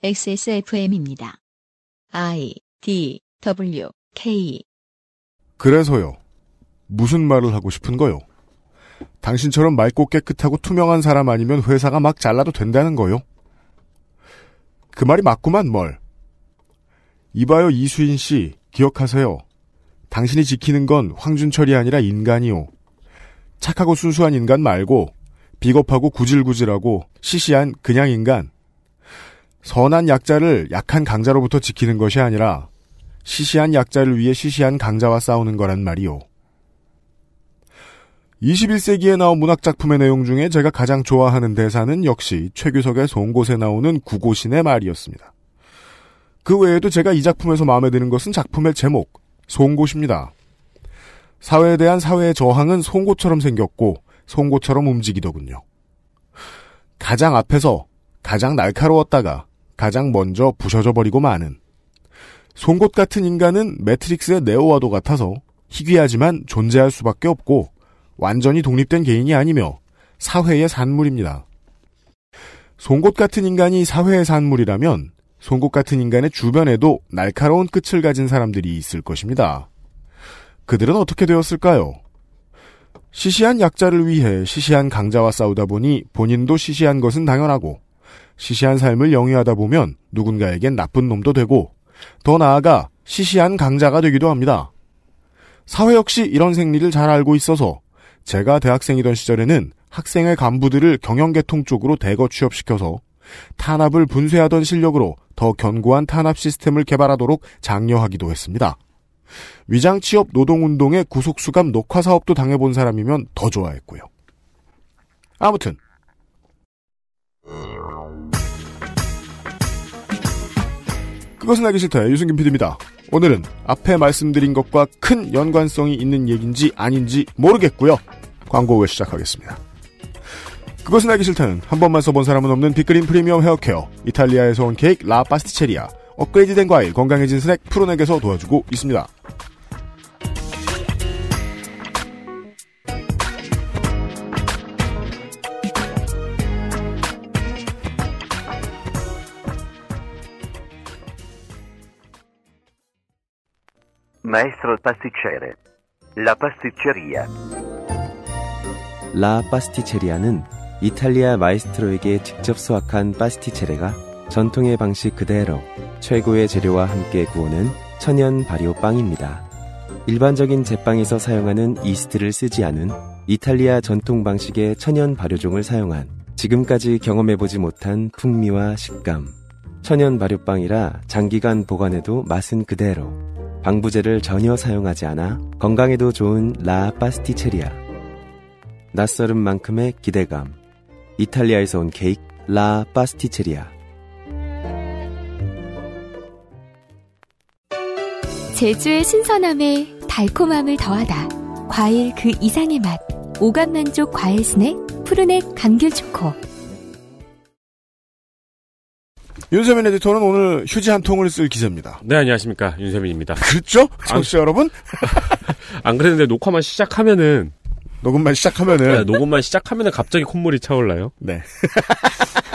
XSFM입니다. I D W K 그래서요. 무슨 말을 하고 싶은 거요? 당신처럼 맑고 깨끗하고 투명한 사람 아니면 회사가 막 잘라도 된다는 거요? 그 말이 맞구만 뭘. 이봐요 이수인 씨 기억하세요. 당신이 지키는 건 황준철이 아니라 인간이요. 착하고 순수한 인간 말고 비겁하고 구질구질하고 시시한 그냥 인간. 선한 약자를 약한 강자로부터 지키는 것이 아니라 시시한 약자를 위해 시시한 강자와 싸우는 거란 말이요. 21세기에 나온 문학작품의 내용 중에 제가 가장 좋아하는 대사는 역시 최규석의 송곳에 나오는 구고신의 말이었습니다. 그 외에도 제가 이 작품에서 마음에 드는 것은 작품의 제목, 송곳입니다. 사회에 대한 사회의 저항은 송곳처럼 생겼고, 송곳처럼 움직이더군요. 가장 앞에서 가장 날카로웠다가 가장 먼저 부셔져 버리고 마는 송곳 같은 인간은 매트릭스의 네오와도 같아서 희귀하지만 존재할 수밖에 없고 완전히 독립된 개인이 아니며 사회의 산물입니다. 송곳 같은 인간이 사회의 산물이라면 송곳 같은 인간의 주변에도 날카로운 끝을 가진 사람들이 있을 것입니다. 그들은 어떻게 되었을까요? 시시한 약자를 위해 시시한 강자와 싸우다 보니 본인도 시시한 것은 당연하고 시시한 삶을 영위하다 보면 누군가에겐 나쁜 놈도 되고 더 나아가 시시한 강자가 되기도 합니다. 사회 역시 이런 생리를 잘 알고 있어서 제가 대학생이던 시절에는 학생의 간부들을 경영계통 쪽으로 대거 취업시켜서 탄압을 분쇄하던 실력으로 더 견고한 탄압 시스템을 개발하도록 장려하기도 했습니다. 위장 취업 노동운동의 구속수감 녹화 사업도 당해본 사람이면 더 좋아했고요. 아무튼 그것은 알기 싫다의 유승균 PD입니다. 오늘은 앞에 말씀드린 것과 큰 연관성이 있는 얘기인지 아닌지 모르겠고요. 광고 후에 시작하겠습니다. 그것은 알기 싫다는 한 번만 써본 사람은 없는 빅그린 프리미엄 헤어케어 이탈리아에서 온 케이크 라 파스티체리아 업그레이드된 과일 건강해진 스낵 프로넥에서 도와주고 있습니다. Maestro pasticcere. La pasticceria. 라 파스티체리아는 이탈리아 마이스트로에게 직접 수확한 파스티체레가 전통의 방식 그대로 최고의 재료와 함께 구우는 천연 발효 빵입니다. 일반적인 제빵에서 사용하는 이스트를 쓰지 않은 이탈리아 전통 방식의 천연 발효종을 사용한 지금까지 경험해보지 못한 풍미와 식감. 천연 발효빵이라 장기간 보관해도 맛은 그대로 방부제를 전혀 사용하지 않아 건강에도 좋은 라 파스티체리아. 낯설은 만큼의 기대감. 이탈리아에서 온 케이크 라 파스티체리아. 제주의 신선함에 달콤함을 더하다. 과일 그 이상의 맛. 오감 만족 과일 스낵 푸르넥 감귤 초코. 윤세민 에디터는 오늘 휴지 한 통을 쓸 기자입니다. 네, 안녕하십니까. 윤세민입니다. 그렇죠? 정씨 안, 여러분? 안 그랬는데 녹화만 시작하면은. 녹음만 시작하면은. 네, 녹음만 시작하면은 갑자기 콧물이 차올라요. 네.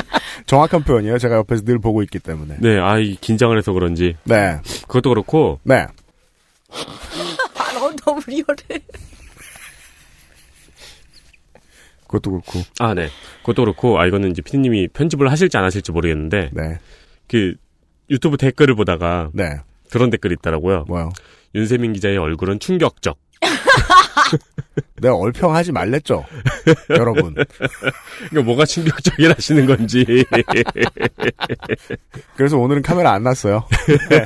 정확한 표현이에요. 제가 옆에서 늘 보고 있기 때문에. 네, 아, 이 긴장을 해서 그런지. 네. 그것도 그렇고. 네. 발 너무 리얼해. 그것도 그렇고. 아, 네. 그것도 그렇고, 아, 이거는 이제 피디님이 편집을 하실지 안 하실지 모르겠는데. 네. 그, 유튜브 댓글을 보다가. 네. 그런 댓글이 있더라고요. 뭐요? 윤세민 기자의 얼굴은 충격적. 내가 얼평하지 말랬죠. 여러분. 그러니까 뭐가 충격적이라시는 하 건지. 그래서 오늘은 카메라 안 났어요. 네.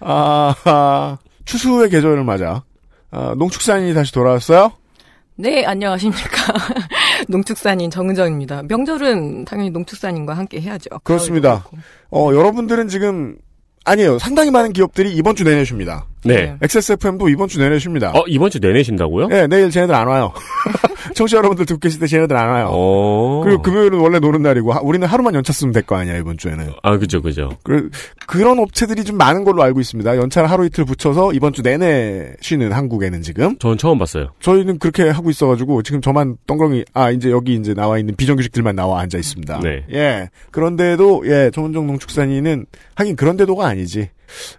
아, 아, 추수의 계절을 맞아. 아, 농축산이 다시 돌아왔어요. 네, 안녕하십니까. 농축산인 정은정입니다. 명절은 당연히 농축산인과 함께 해야죠. 그렇습니다. 어, 여러분들은 지금, 아니에요. 상당히 많은 기업들이 이번 주 내내 쉽니다. 네. XSFM도 네. 이번 주 내내 쉽니다. 어, 이번 주 내내 쉰다고요? 네, 내일 쟤네들 안 와요. 청취자 여러분들 듣고 계실 때 쟤네들 안 와요. 오. 어. 그리고 금요일은 원래 노는 날이고, 하, 우리는 하루만 연차 쓰면 될 거 아니야, 이번 주에는. 아, 그죠, 그죠. 그, 그런 업체들이 좀 많은 걸로 알고 있습니다. 연차를 하루 이틀 붙여서 이번 주 내내 쉬는 한국에는 지금. 저는 처음 봤어요. 저희는 그렇게 하고 있어가지고, 지금 저만 덩렁이, 아, 이제 여기 이제 나와 있는 비정규직들만 나와 앉아 있습니다. 네. 예. 그런데도, 예, 정은정 농축산인은, 하긴 그런데도가 아니지.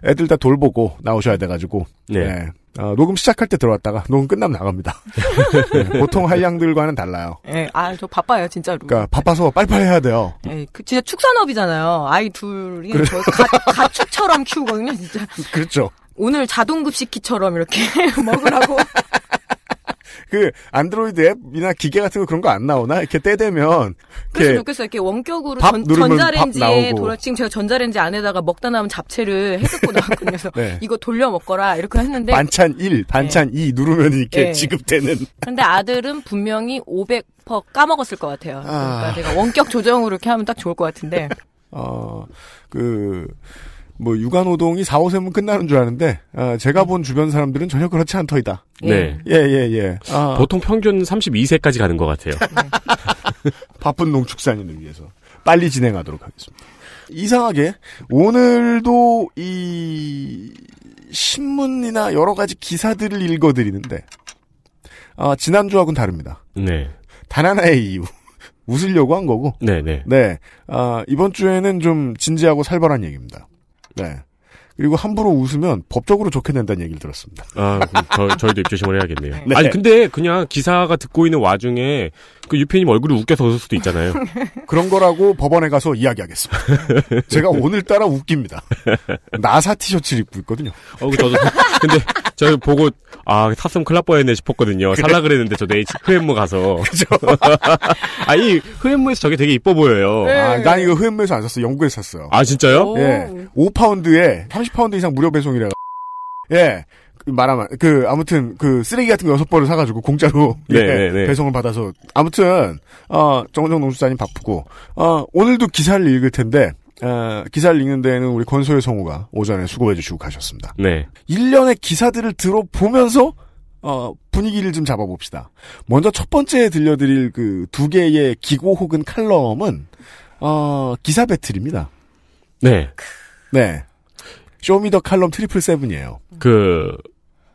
애들 다 돌보고 나오셔야 돼가지고 네. 네. 어, 녹음 시작할 때 들어왔다가 녹음 끝나면 나갑니다. 네, 보통 한량들과는 달라요. 네, 예, 아저 바빠요 진짜로. 그러니까 바빠서 빨리빨리 해야 돼요. 네, 그 진짜 축산업이잖아요. 아이 둘이 그래. 저 가, 축처럼 키우거든요, 진짜. 그렇죠. 오늘 자동급식기처럼 이렇게 먹으라고 그 안드로이드 앱이나 기계 같은 거 그런 거 안 나오나 이렇게 떼대면 그래서 좋겠어요. 이렇게 원격으로 전, 전자레인지에 돌아 지금 제가 전자레인지 안에다가 먹다 남은 잡채를 해갖고 나왔거든요. 그래서 네. 이거 돌려 먹거라 이렇게 했는데 반찬 1, 반찬 네. 2 누르면 이렇게 네. 지급되는. 근데 아들은 분명히 500 까먹었을 것 같아요. 아. 그러니까 내가 원격 조정으로 이렇게 하면 딱 좋을 것 같은데. 어, 그, 뭐 육아노동이 4, 5세면 끝나는 줄 아는데 어, 제가 본 주변 사람들은 전혀 그렇지 않더이다. 네. 예, 예, 예. 예. 아. 보통 평균 32세까지 가는 것 같아요. 네. 바쁜 농축산인을 위해서 빨리 진행하도록 하겠습니다. 이상하게 오늘도 이 신문이나 여러 가지 기사들을 읽어드리는데 아, 지난주하고는 다릅니다. 네. 단 하나의 이유. 웃으려고 한 거고. 네네. 네. 네. 아, 이번 주에는 좀 진지하고 살벌한 얘기입니다. 네. 그리고 함부로 웃으면 법적으로 좋게 된다는 얘기를 들었습니다. 아, 저, 저희도 입조심을 해야겠네요. 네. 아니 근데 그냥 기사가 듣고 있는 와중에 그 유피님 얼굴이 웃겨서 웃을 수도 있잖아요. 그런 거라고 법원에 가서 이야기하겠습니다. 제가 오늘따라 웃깁니다. 나사 티셔츠를 입고 있거든요. 어, 그 저도 근데 저 보고 아 탑승 클럽 뻔했네 싶었거든요. 그래? 살라 그랬는데 저도 H 흐엠모 가서. 그죠? 아니 흐엠모에서 저게 되게 이뻐 보여요. 아, 네. 아, 난 이거 흐엠모에서 안 샀어. 영국에서 샀어요. 아 진짜요? 예. 5파운드에 30파운드 이상 무료 배송이라. 예. 말하면 그 아무튼 그 쓰레기 같은 거 여섯 벌을 사가지고 공짜로 네, 예, 네. 네. 배송을 받아서 아무튼 어, 정은정 농수사님 바쁘고 어, 오늘도 기사를 읽을 텐데 어, 기사를 읽는 데에는 우리 권소의 성우가 오전에 수고해 주시고 가셨습니다. 네. 일련의 기사들을 들어보면서 어, 분위기를 좀 잡아봅시다. 먼저 첫 번째 들려드릴 그 두 개의 기고 혹은 칼럼은 어, 기사 배틀입니다. 네. 네. 쇼미더 칼럼 트리플 세븐이에요. 그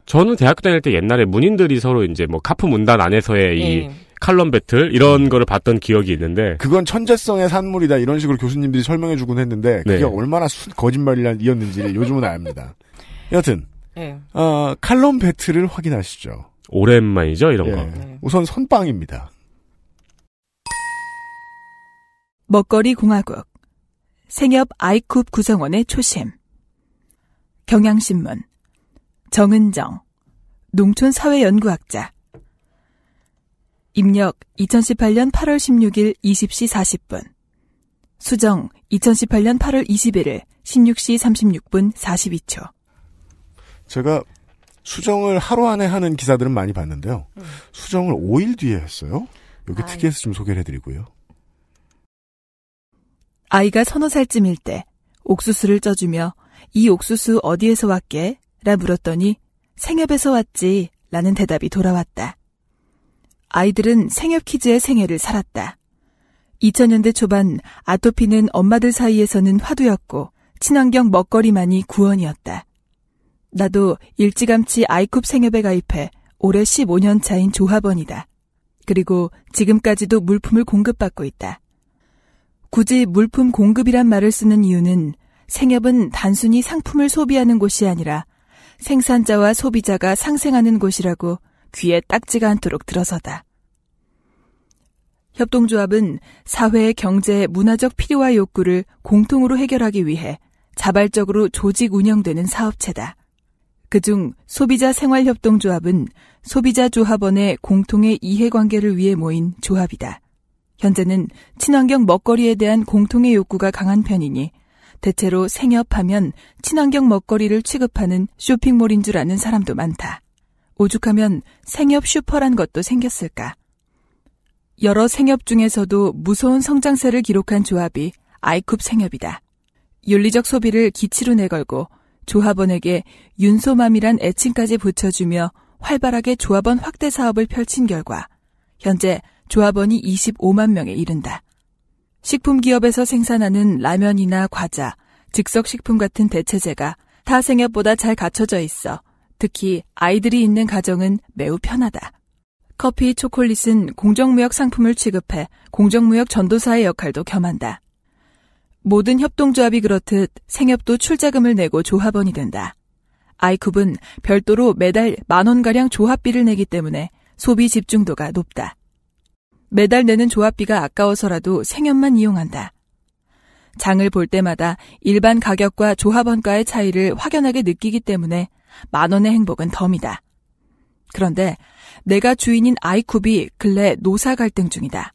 저는 대학교 다닐 때 옛날에 문인들이 서로 이제 뭐 카프 문단 안에서의 이 예. 칼럼 배틀 이런 음. 거를 봤던 기억이 있는데 그건 천재성의 산물이다 이런 식으로 교수님들이 설명해 주곤 했는데 그게 네. 얼마나 거짓말이었는지를 요즘은 압니다. 여튼 예. 네. 어, 칼럼 배틀을 확인하시죠. 오랜만이죠 이런 예. 거. 네. 우선 선빵입니다. 먹거리 공화국 생협 아이쿱 구성원의 초심 경향신문 정은정, 농촌사회연구학자. 입력 2018년 8월 16일 20시 40분. 수정 2018년 8월 21일 16시 36분 42초. 제가 수정을 하루 안에 하는 기사들은 많이 봤는데요. 음. 수정을 5일 뒤에 했어요. 여기 아, 특이해서 좀 소개를 해드리고요. 아이가 서너 살쯤일 때 옥수수를 쪄주며 이 옥수수 어디에서 왔게 라 물었더니 생협에서 왔지 라는 대답이 돌아왔다. 아이들은 생협 키즈의 생애를 살았다. 2000년대 초반 아토피는 엄마들 사이에서는 화두였고 친환경 먹거리만이 구원이었다. 나도 일찌감치 아이쿱 생협에 가입해 올해 15년 차인 조합원이다. 그리고 지금까지도 물품을 공급받고 있다. 굳이 물품 공급이란 말을 쓰는 이유는 생협은 단순히 상품을 소비하는 곳이 아니라 생산자와 소비자가 상생하는 곳이라고 귀에 딱지가 않도록 들어서다. 협동조합은 사회, 경제, 문화적 필요와 욕구를 공통으로 해결하기 위해 자발적으로 조직 운영되는 사업체다. 그 중 소비자 생활협동조합은 소비자 조합원의 공통의 이해관계를 위해 모인 조합이다. 현재는 친환경 먹거리에 대한 공통의 욕구가 강한 편이니 대체로 생협하면 친환경 먹거리를 취급하는 쇼핑몰인 줄 아는 사람도 많다. 오죽하면 생협 슈퍼란 것도 생겼을까. 여러 생협 중에서도 무서운 성장세를 기록한 조합이 아이쿱 생협이다. 윤리적 소비를 기치로 내걸고 조합원에게 윤소맘이란 애칭까지 붙여주며 활발하게 조합원 확대 사업을 펼친 결과 현재 조합원이 25만 명에 이른다. 식품기업에서 생산하는 라면이나 과자, 즉석식품 같은 대체재가 타 생업보다 잘 갖춰져 있어 특히 아이들이 있는 가정은 매우 편하다. 커피, 초콜릿은 공정무역 상품을 취급해 공정무역 전도사의 역할도 겸한다. 모든 협동조합이 그렇듯 생협도 출자금을 내고 조합원이 된다. 아이쿱은 별도로 매달 만원가량 조합비를 내기 때문에 소비 집중도가 높다. 매달 내는 조합비가 아까워서라도 생연만 이용한다. 장을 볼 때마다 일반 가격과 조합원가의 차이를 확연하게 느끼기 때문에 만 원의 행복은 덤이다. 그런데 내가 주인인 아이쿱이 근래 노사 갈등 중이다.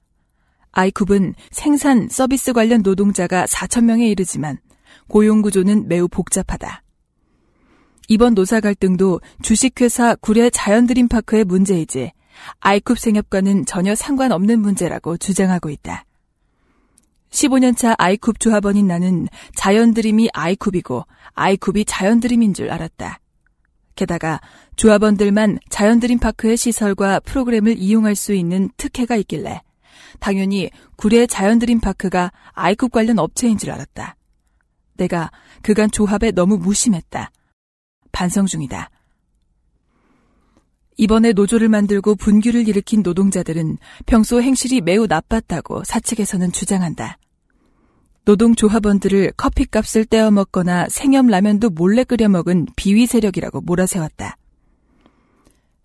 아이쿱은 생산 서비스 관련 노동자가 4천 명에 이르지만 고용 구조는 매우 복잡하다. 이번 노사 갈등도 주식회사 구례 자연드림파크의 문제이지 아이쿱 생협과는 전혀 상관없는 문제라고 주장하고 있다. 15년차 아이쿱 조합원인 나는 자연드림이 아이쿱이고 아이쿱이 자연드림인 줄 알았다. 게다가 조합원들만 자연드림 파크의 시설과 프로그램을 이용할 수 있는 특혜가 있길래 당연히 구례 자연드림 파크가 아이쿱 관련 업체인 줄 알았다. 내가 그간 조합에 너무 무심했다. 반성 중이다. 이번에 노조를 만들고 분규를 일으킨 노동자들은 평소 행실이 매우 나빴다고 사측에서는 주장한다. 노동조합원들을 커피값을 떼어먹거나 생염라면도 몰래 끓여먹은 비위 세력이라고 몰아세웠다.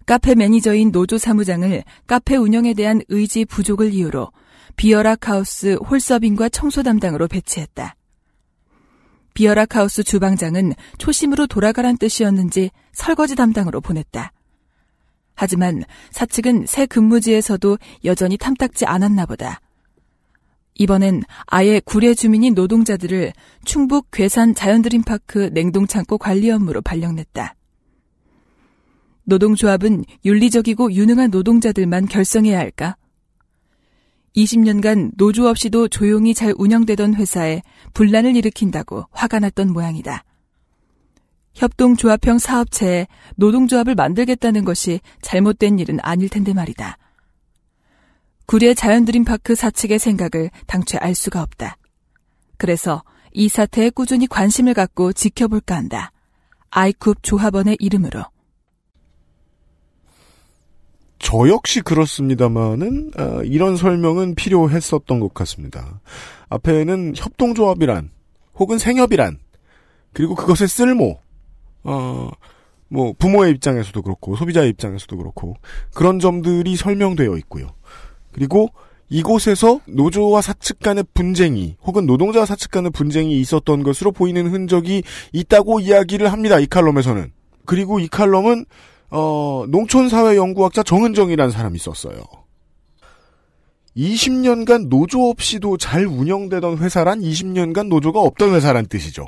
카페 매니저인 노조 사무장을 카페 운영에 대한 의지 부족을 이유로 비어락하우스 홀서빙과 청소 담당으로 배치했다. 비어락하우스 주방장은 초심으로 돌아가란 뜻이었는지 설거지 담당으로 보냈다. 하지만 사측은 새 근무지에서도 여전히 탐탁지 않았나 보다. 이번엔 아예 구례 주민인 노동자들을 충북 괴산 자연드림파크 냉동창고 관리 업무로 발령냈다. 노동조합은 윤리적이고 유능한 노동자들만 결성해야 할까? 20년간 노조 없이도 조용히 잘 운영되던 회사에 분란을 일으킨다고 화가 났던 모양이다. 협동조합형 사업체에 노동조합을 만들겠다는 것이 잘못된 일은 아닐 텐데 말이다. 구례 자연드림파크 사측의 생각을 당최 알 수가 없다. 그래서 이 사태에 꾸준히 관심을 갖고 지켜볼까 한다. 아이쿱 조합원의 이름으로. 저 역시 그렇습니다마는 아, 이런 설명은 필요했었던 것 같습니다. 앞에는 협동조합이란 혹은 생협이란 그리고 그것의 쓸모 어, 뭐 부모의 입장에서도 그렇고 소비자의 입장에서도 그렇고 그런 점들이 설명되어 있고요. 그리고 이곳에서 노조와 사측 간의 분쟁이 혹은 노동자와 사측 간의 분쟁이 있었던 것으로 보이는 흔적이 있다고 이야기를 합니다. 이 칼럼에서는. 그리고 이 칼럼은 어, 농촌사회연구학자 정은정이라는 사람이 썼어요. 20년간 노조 없이도 잘 운영되던 회사란 20년간 노조가 없던 회사란 뜻이죠.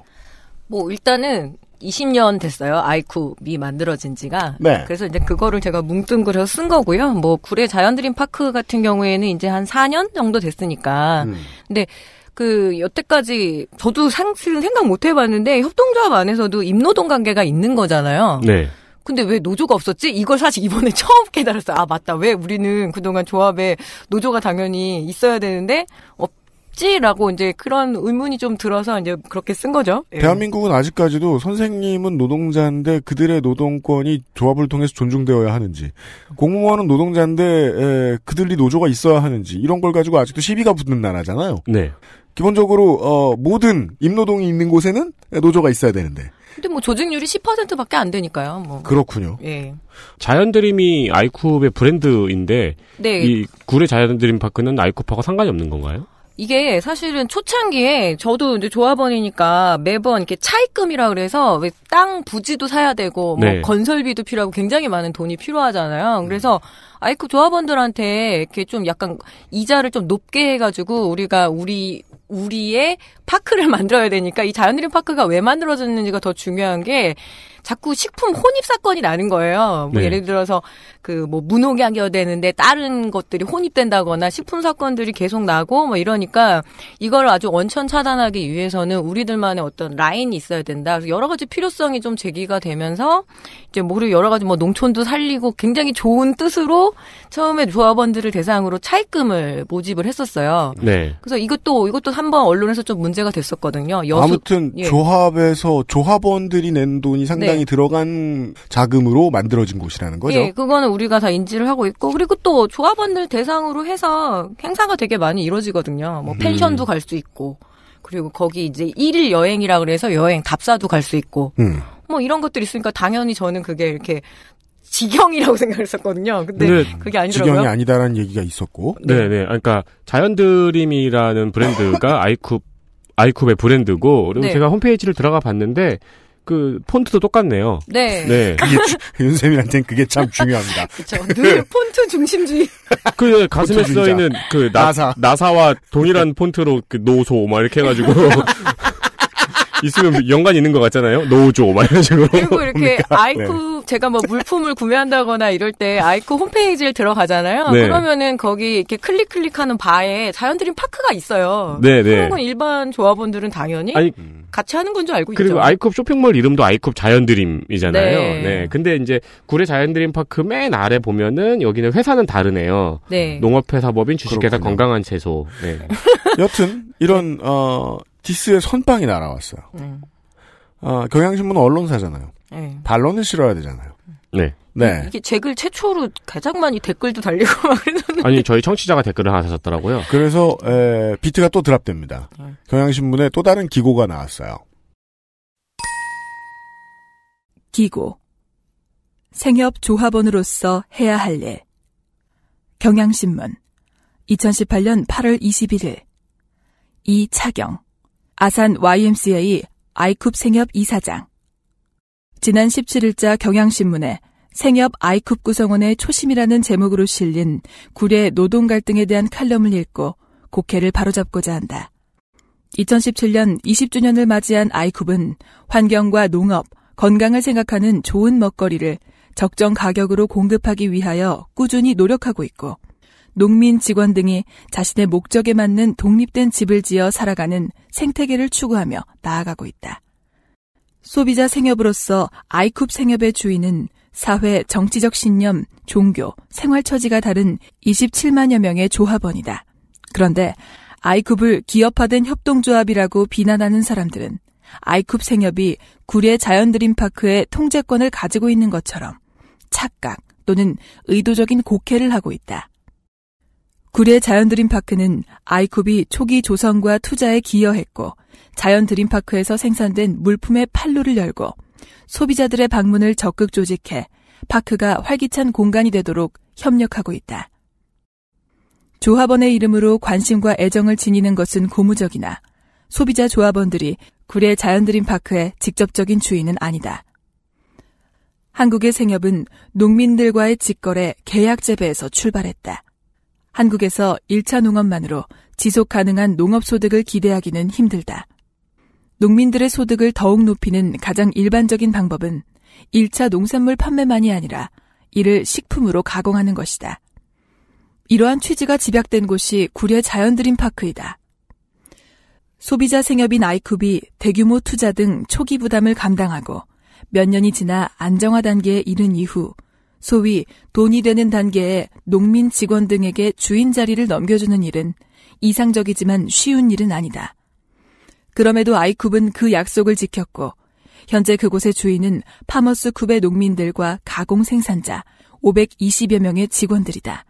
뭐 일단은 20년 됐어요. 아이쿠미 만들어진 지가. 네. 그래서 이제 그거를 제가 뭉뚱그려 쓴 거고요. 뭐 구례 자연드림 파크 같은 경우에는 이제 한 4년 정도 됐으니까. 음. 근데 그 여태까지 저도 상, 실 생각 못 해봤는데 협동조합 안에서도 임노동 관계가 있는 거잖아요. 네. 근데 왜 노조가 없었지? 이걸 사실 이번에 처음 깨달았어요. 아, 맞다. 왜 우리는 그동안 조합에 노조가 당연히 있어야 되는데, 없, 없지라고 이제 그런 의문이 좀 들어서 이제 그렇게 쓴 거죠. 예. 대한민국은 아직까지도 선생님은 노동자인데 그들의 노동권이 조합을 통해서 존중되어야 하는지 공무원은 노동자인데 에, 그들이 노조가 있어야 하는지 이런 걸 가지고 아직도 시비가 붙는 나라잖아요. 네. 기본적으로 어, 모든 임노동이 있는 곳에는 노조가 있어야 되는데 근데 뭐 조직률이 10%밖에 안 되니까요. 뭐. 그렇군요. 예. 자연드림이 아이쿱의 브랜드인데 네. 이 굴의 자연드림 파크는 아이쿱하고 상관이 없는 건가요? 이게 사실은 초창기에 저도 이제 조합원이니까 매번 이렇게 차입금이라 그래서 땅 부지도 사야 되고 뭐 네. 건설비도 필요하고 굉장히 많은 돈이 필요하잖아요. 음. 그래서 아이크 조합원들한테 이렇게 좀 약간 이자를 좀 높게 해가지고 우리가 우리 우리의 파크를 만들어야 되니까 이 자연드림 파크가 왜 만들어졌는지가 더 중요한 게 자꾸 식품 혼입 사건이 나는 거예요. 뭐 네. 예를 들어서 그뭐 무농이 야되는데 다른 것들이 혼입된다거나 식품 사건들이 계속 나고 뭐 이러니까 이걸 아주 원천 차단하기 위해서는 우리들만의 어떤 라인이 있어야 된다. 그래서 여러 가지 필요성이 좀 제기가 되면서 이제 모르 뭐 여러 가지 뭐 농촌도 살리고 굉장히 좋은 뜻으로 처음에 조합원들을 대상으로 차입금을 모집을 했었어요. 네. 그래서 이것도 이것도 한번 언론에서 좀 문제가 됐었거든요. 여수, 아무튼 예. 조합에서 조합원들이 낸 돈이 상당히 정당이 네. 네. 들어간 자금으로 만들어진 곳이라는 거죠. 예, 그거는 우리가 다 인지를 하고 있고 그리고 또 조합원들 대상으로 해서 행사가 되게 많이 이루어지거든요. 뭐 음. 펜션도 음. 갈수 있고 그리고 거기 이제 일일 여행이라 그래서 여행 답사도 갈 수 있고 음. 뭐 이런 것들이 있으니까 당연히 저는 그게 이렇게 지경이라고 생각했었거든요. 근데 네, 그게 아니더라고요. 지경이 아니다라는 얘기가 있었고. 네, 네. 네. 그러니까 자연드림이라는 브랜드가 아이쿱 아이쿱의 브랜드고 그리고 네. 제가 홈페이지를 들어가 봤는데 그 폰트도 똑같네요. 네. 네. 윤쌤이한테는 그게 참 중요합니다. 그렇늘 네. 폰트 중심주의. 그 가슴에 써 있는 그 나, 나사 나사와 동일한 폰트로 그 노소 막 이렇게 해가지고 있으면 연관 이 있는 것 같잖아요. 노조 막 이런 식으로. 그리고 이렇게 네. 아이쿠 네. 제가 뭐 물품을 구매한다거나 이럴 때 아이쿠 홈페이지를 들어가잖아요. 네. 그러면은 거기 이렇게 클릭 클릭하는 바에 자연드림 파크가 있어요. 네, 네. 그런 건 일반 조합원들은 당연히 아니, 같이 하는 건 줄 알고 그리고 있죠. 그리고 아이쿠 쇼핑몰 이름도 아이쿠 자연드림이잖아요. 네. 네. 근데 이제 구례 자연드림 파크 맨 아래 보면은 여기는 회사는 다르네요. 네. 농업회사법인 주식회사 그렇군요. 건강한 채소. 네. 여튼 이런 어 디스의 선빵이 날아왔어요. 음. 아, 경향신문은 언론사잖아요. 네. 반론을 실어야 되잖아요. 네. 네. 이게 제글 최초로 가장 많이 댓글도 달리고 막 그랬는데. 아니, 저희 청취자가 댓글을 하나 다셨더라고요. 그래서, 에, 비트가 또 드랍됩니다. 네. 경향신문에 또 다른 기고가 나왔어요. 기고. 생협 조합원으로서 해야 할 일. 경향신문. 2018년 8월 21일. 이차경. 아산 YMCA 아이쿱 생협 이사장. 지난 17일자 경향신문에 생협 아이쿱 구성원의 초심이라는 제목으로 실린 구례 노동 갈등에 대한 칼럼을 읽고 국회를 바로잡고자 한다. 2017년 20주년을 맞이한 아이쿱은 환경과 농업, 건강을 생각하는 좋은 먹거리를 적정 가격으로 공급하기 위하여 꾸준히 노력하고 있고 농민 직원 등이 자신의 목적에 맞는 독립된 집을 지어 살아가는 생태계를 추구하며 나아가고 있다. 소비자 생협으로서 아이쿱 생협의 주인은 사회, 정치적 신념, 종교, 생활 처지가 다른 27만여 명의 조합원이다. 그런데 아이쿱을 기업화된 협동조합이라고 비난하는 사람들은 아이쿱 생협이 구례 자연드림파크의 통제권을 가지고 있는 것처럼 착각 또는 의도적인 곡해를 하고 있다. 구례 자연드림파크는 아이쿱이 초기 조성과 투자에 기여했고 자연드림파크에서 생산된 물품의 판로를 열고 소비자들의 방문을 적극 조직해 파크가 활기찬 공간이 되도록 협력하고 있다. 조합원의 이름으로 관심과 애정을 지니는 것은 고무적이나 소비자 조합원들이 구례 자연드림파크의 직접적인 주인은 아니다. 한국의 생협은 농민들과의 직거래 계약 재배에서 출발했다. 한국에서 1차 농업만으로 지속 가능한 농업 소득을 기대하기는 힘들다. 농민들의 소득을 더욱 높이는 가장 일반적인 방법은 1차 농산물 판매만이 아니라 이를 식품으로 가공하는 것이다. 이러한 취지가 집약된 곳이 구례 자연드림 파크이다. 소비자 생협인 아이쿱이 대규모 투자 등 초기 부담을 감당하고 몇 년이 지나 안정화 단계에 이른 이후 소위 돈이 되는 단계에 농민 직원 등에게 주인 자리를 넘겨주는 일은 이상적이지만 쉬운 일은 아니다. 그럼에도 아이쿱은 그 약속을 지켰고 현재 그곳의 주인은 파머스 쿱의 농민들과 가공 생산자 520여 명의 직원들이다.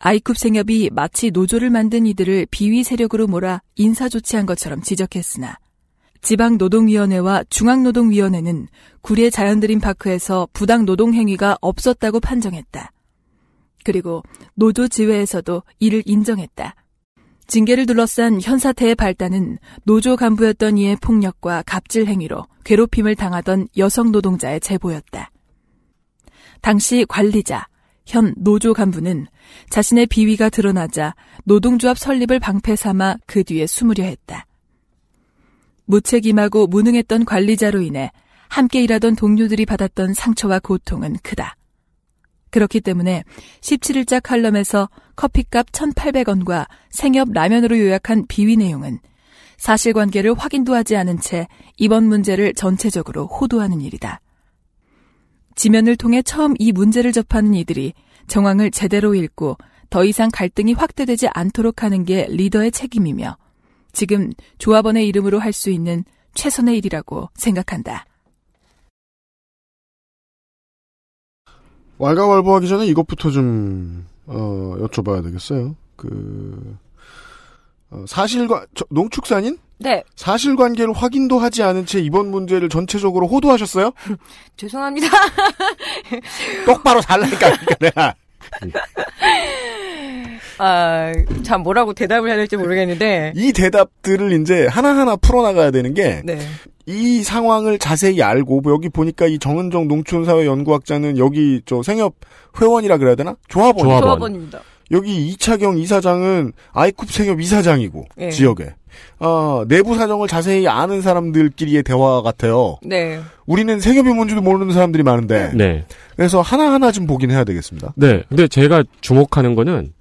아이쿱 생협이 마치 노조를 만든 이들을 비위 세력으로 몰아 인사 조치한 것처럼 지적했으나 지방노동위원회와 중앙노동위원회는 구례 자연드림파크에서 부당 노동행위가 없었다고 판정했다. 그리고 노조 지회에서도 이를 인정했다. 징계를 둘러싼 현 사태의 발단은 노조 간부였던 이의 폭력과 갑질 행위로 괴롭힘을 당하던 여성 노동자의 제보였다. 당시 관리자, 현 노조 간부는 자신의 비위가 드러나자 노동조합 설립을 방패 삼아 그 뒤에 숨으려 했다. 무책임하고 무능했던 관리자로 인해 함께 일하던 동료들이 받았던 상처와 고통은 크다. 그렇기 때문에 17일자 칼럼에서 커피값 1,800원과 생엽 라면으로 요약한 비위 내용은 사실관계를 확인도 하지 않은 채 이번 문제를 전체적으로 호도하는 일이다. 지면을 통해 처음 이 문제를 접하는 이들이 정황을 제대로 읽고 더 이상 갈등이 확대되지 않도록 하는 게 리더의 책임이며 지금 조합원의 이름으로 할 수 있는 최선의 일이라고 생각한다. 왈가왈부하기 전에 이것부터 좀 어, 여쭤봐야 되겠어요. 그 어, 사실과 저, 농축산인? 네. 사실관계를 확인도 하지 않은 채 이번 문제를 전체적으로 호도하셨어요? 죄송합니다. 똑바로 살라니까. 그러니까 아, 참 뭐라고 대답을 해야 될지 모르겠는데 이 대답들을 이제 하나하나 풀어나가야 되는 게이 네. 상황을 자세히 알고 여기 보니까 이 정은정 농촌사회 연구학자는 여기 저 생협 회원이라 그래야 되나? 조합원. 조합원. 입니다 여기 이차경 이사장은 아이쿱 생협 이사장이고 네. 지역에 어, 내부 사정을 자세히 아는 사람들끼리의 대화 같아요. 네. 우리는 생협이 뭔지도 모르는 사람들이 많은데. 네. 그래서 하나 하나 좀 보긴 해야 되겠습니다. 네. 근데 제가 주목하는 거는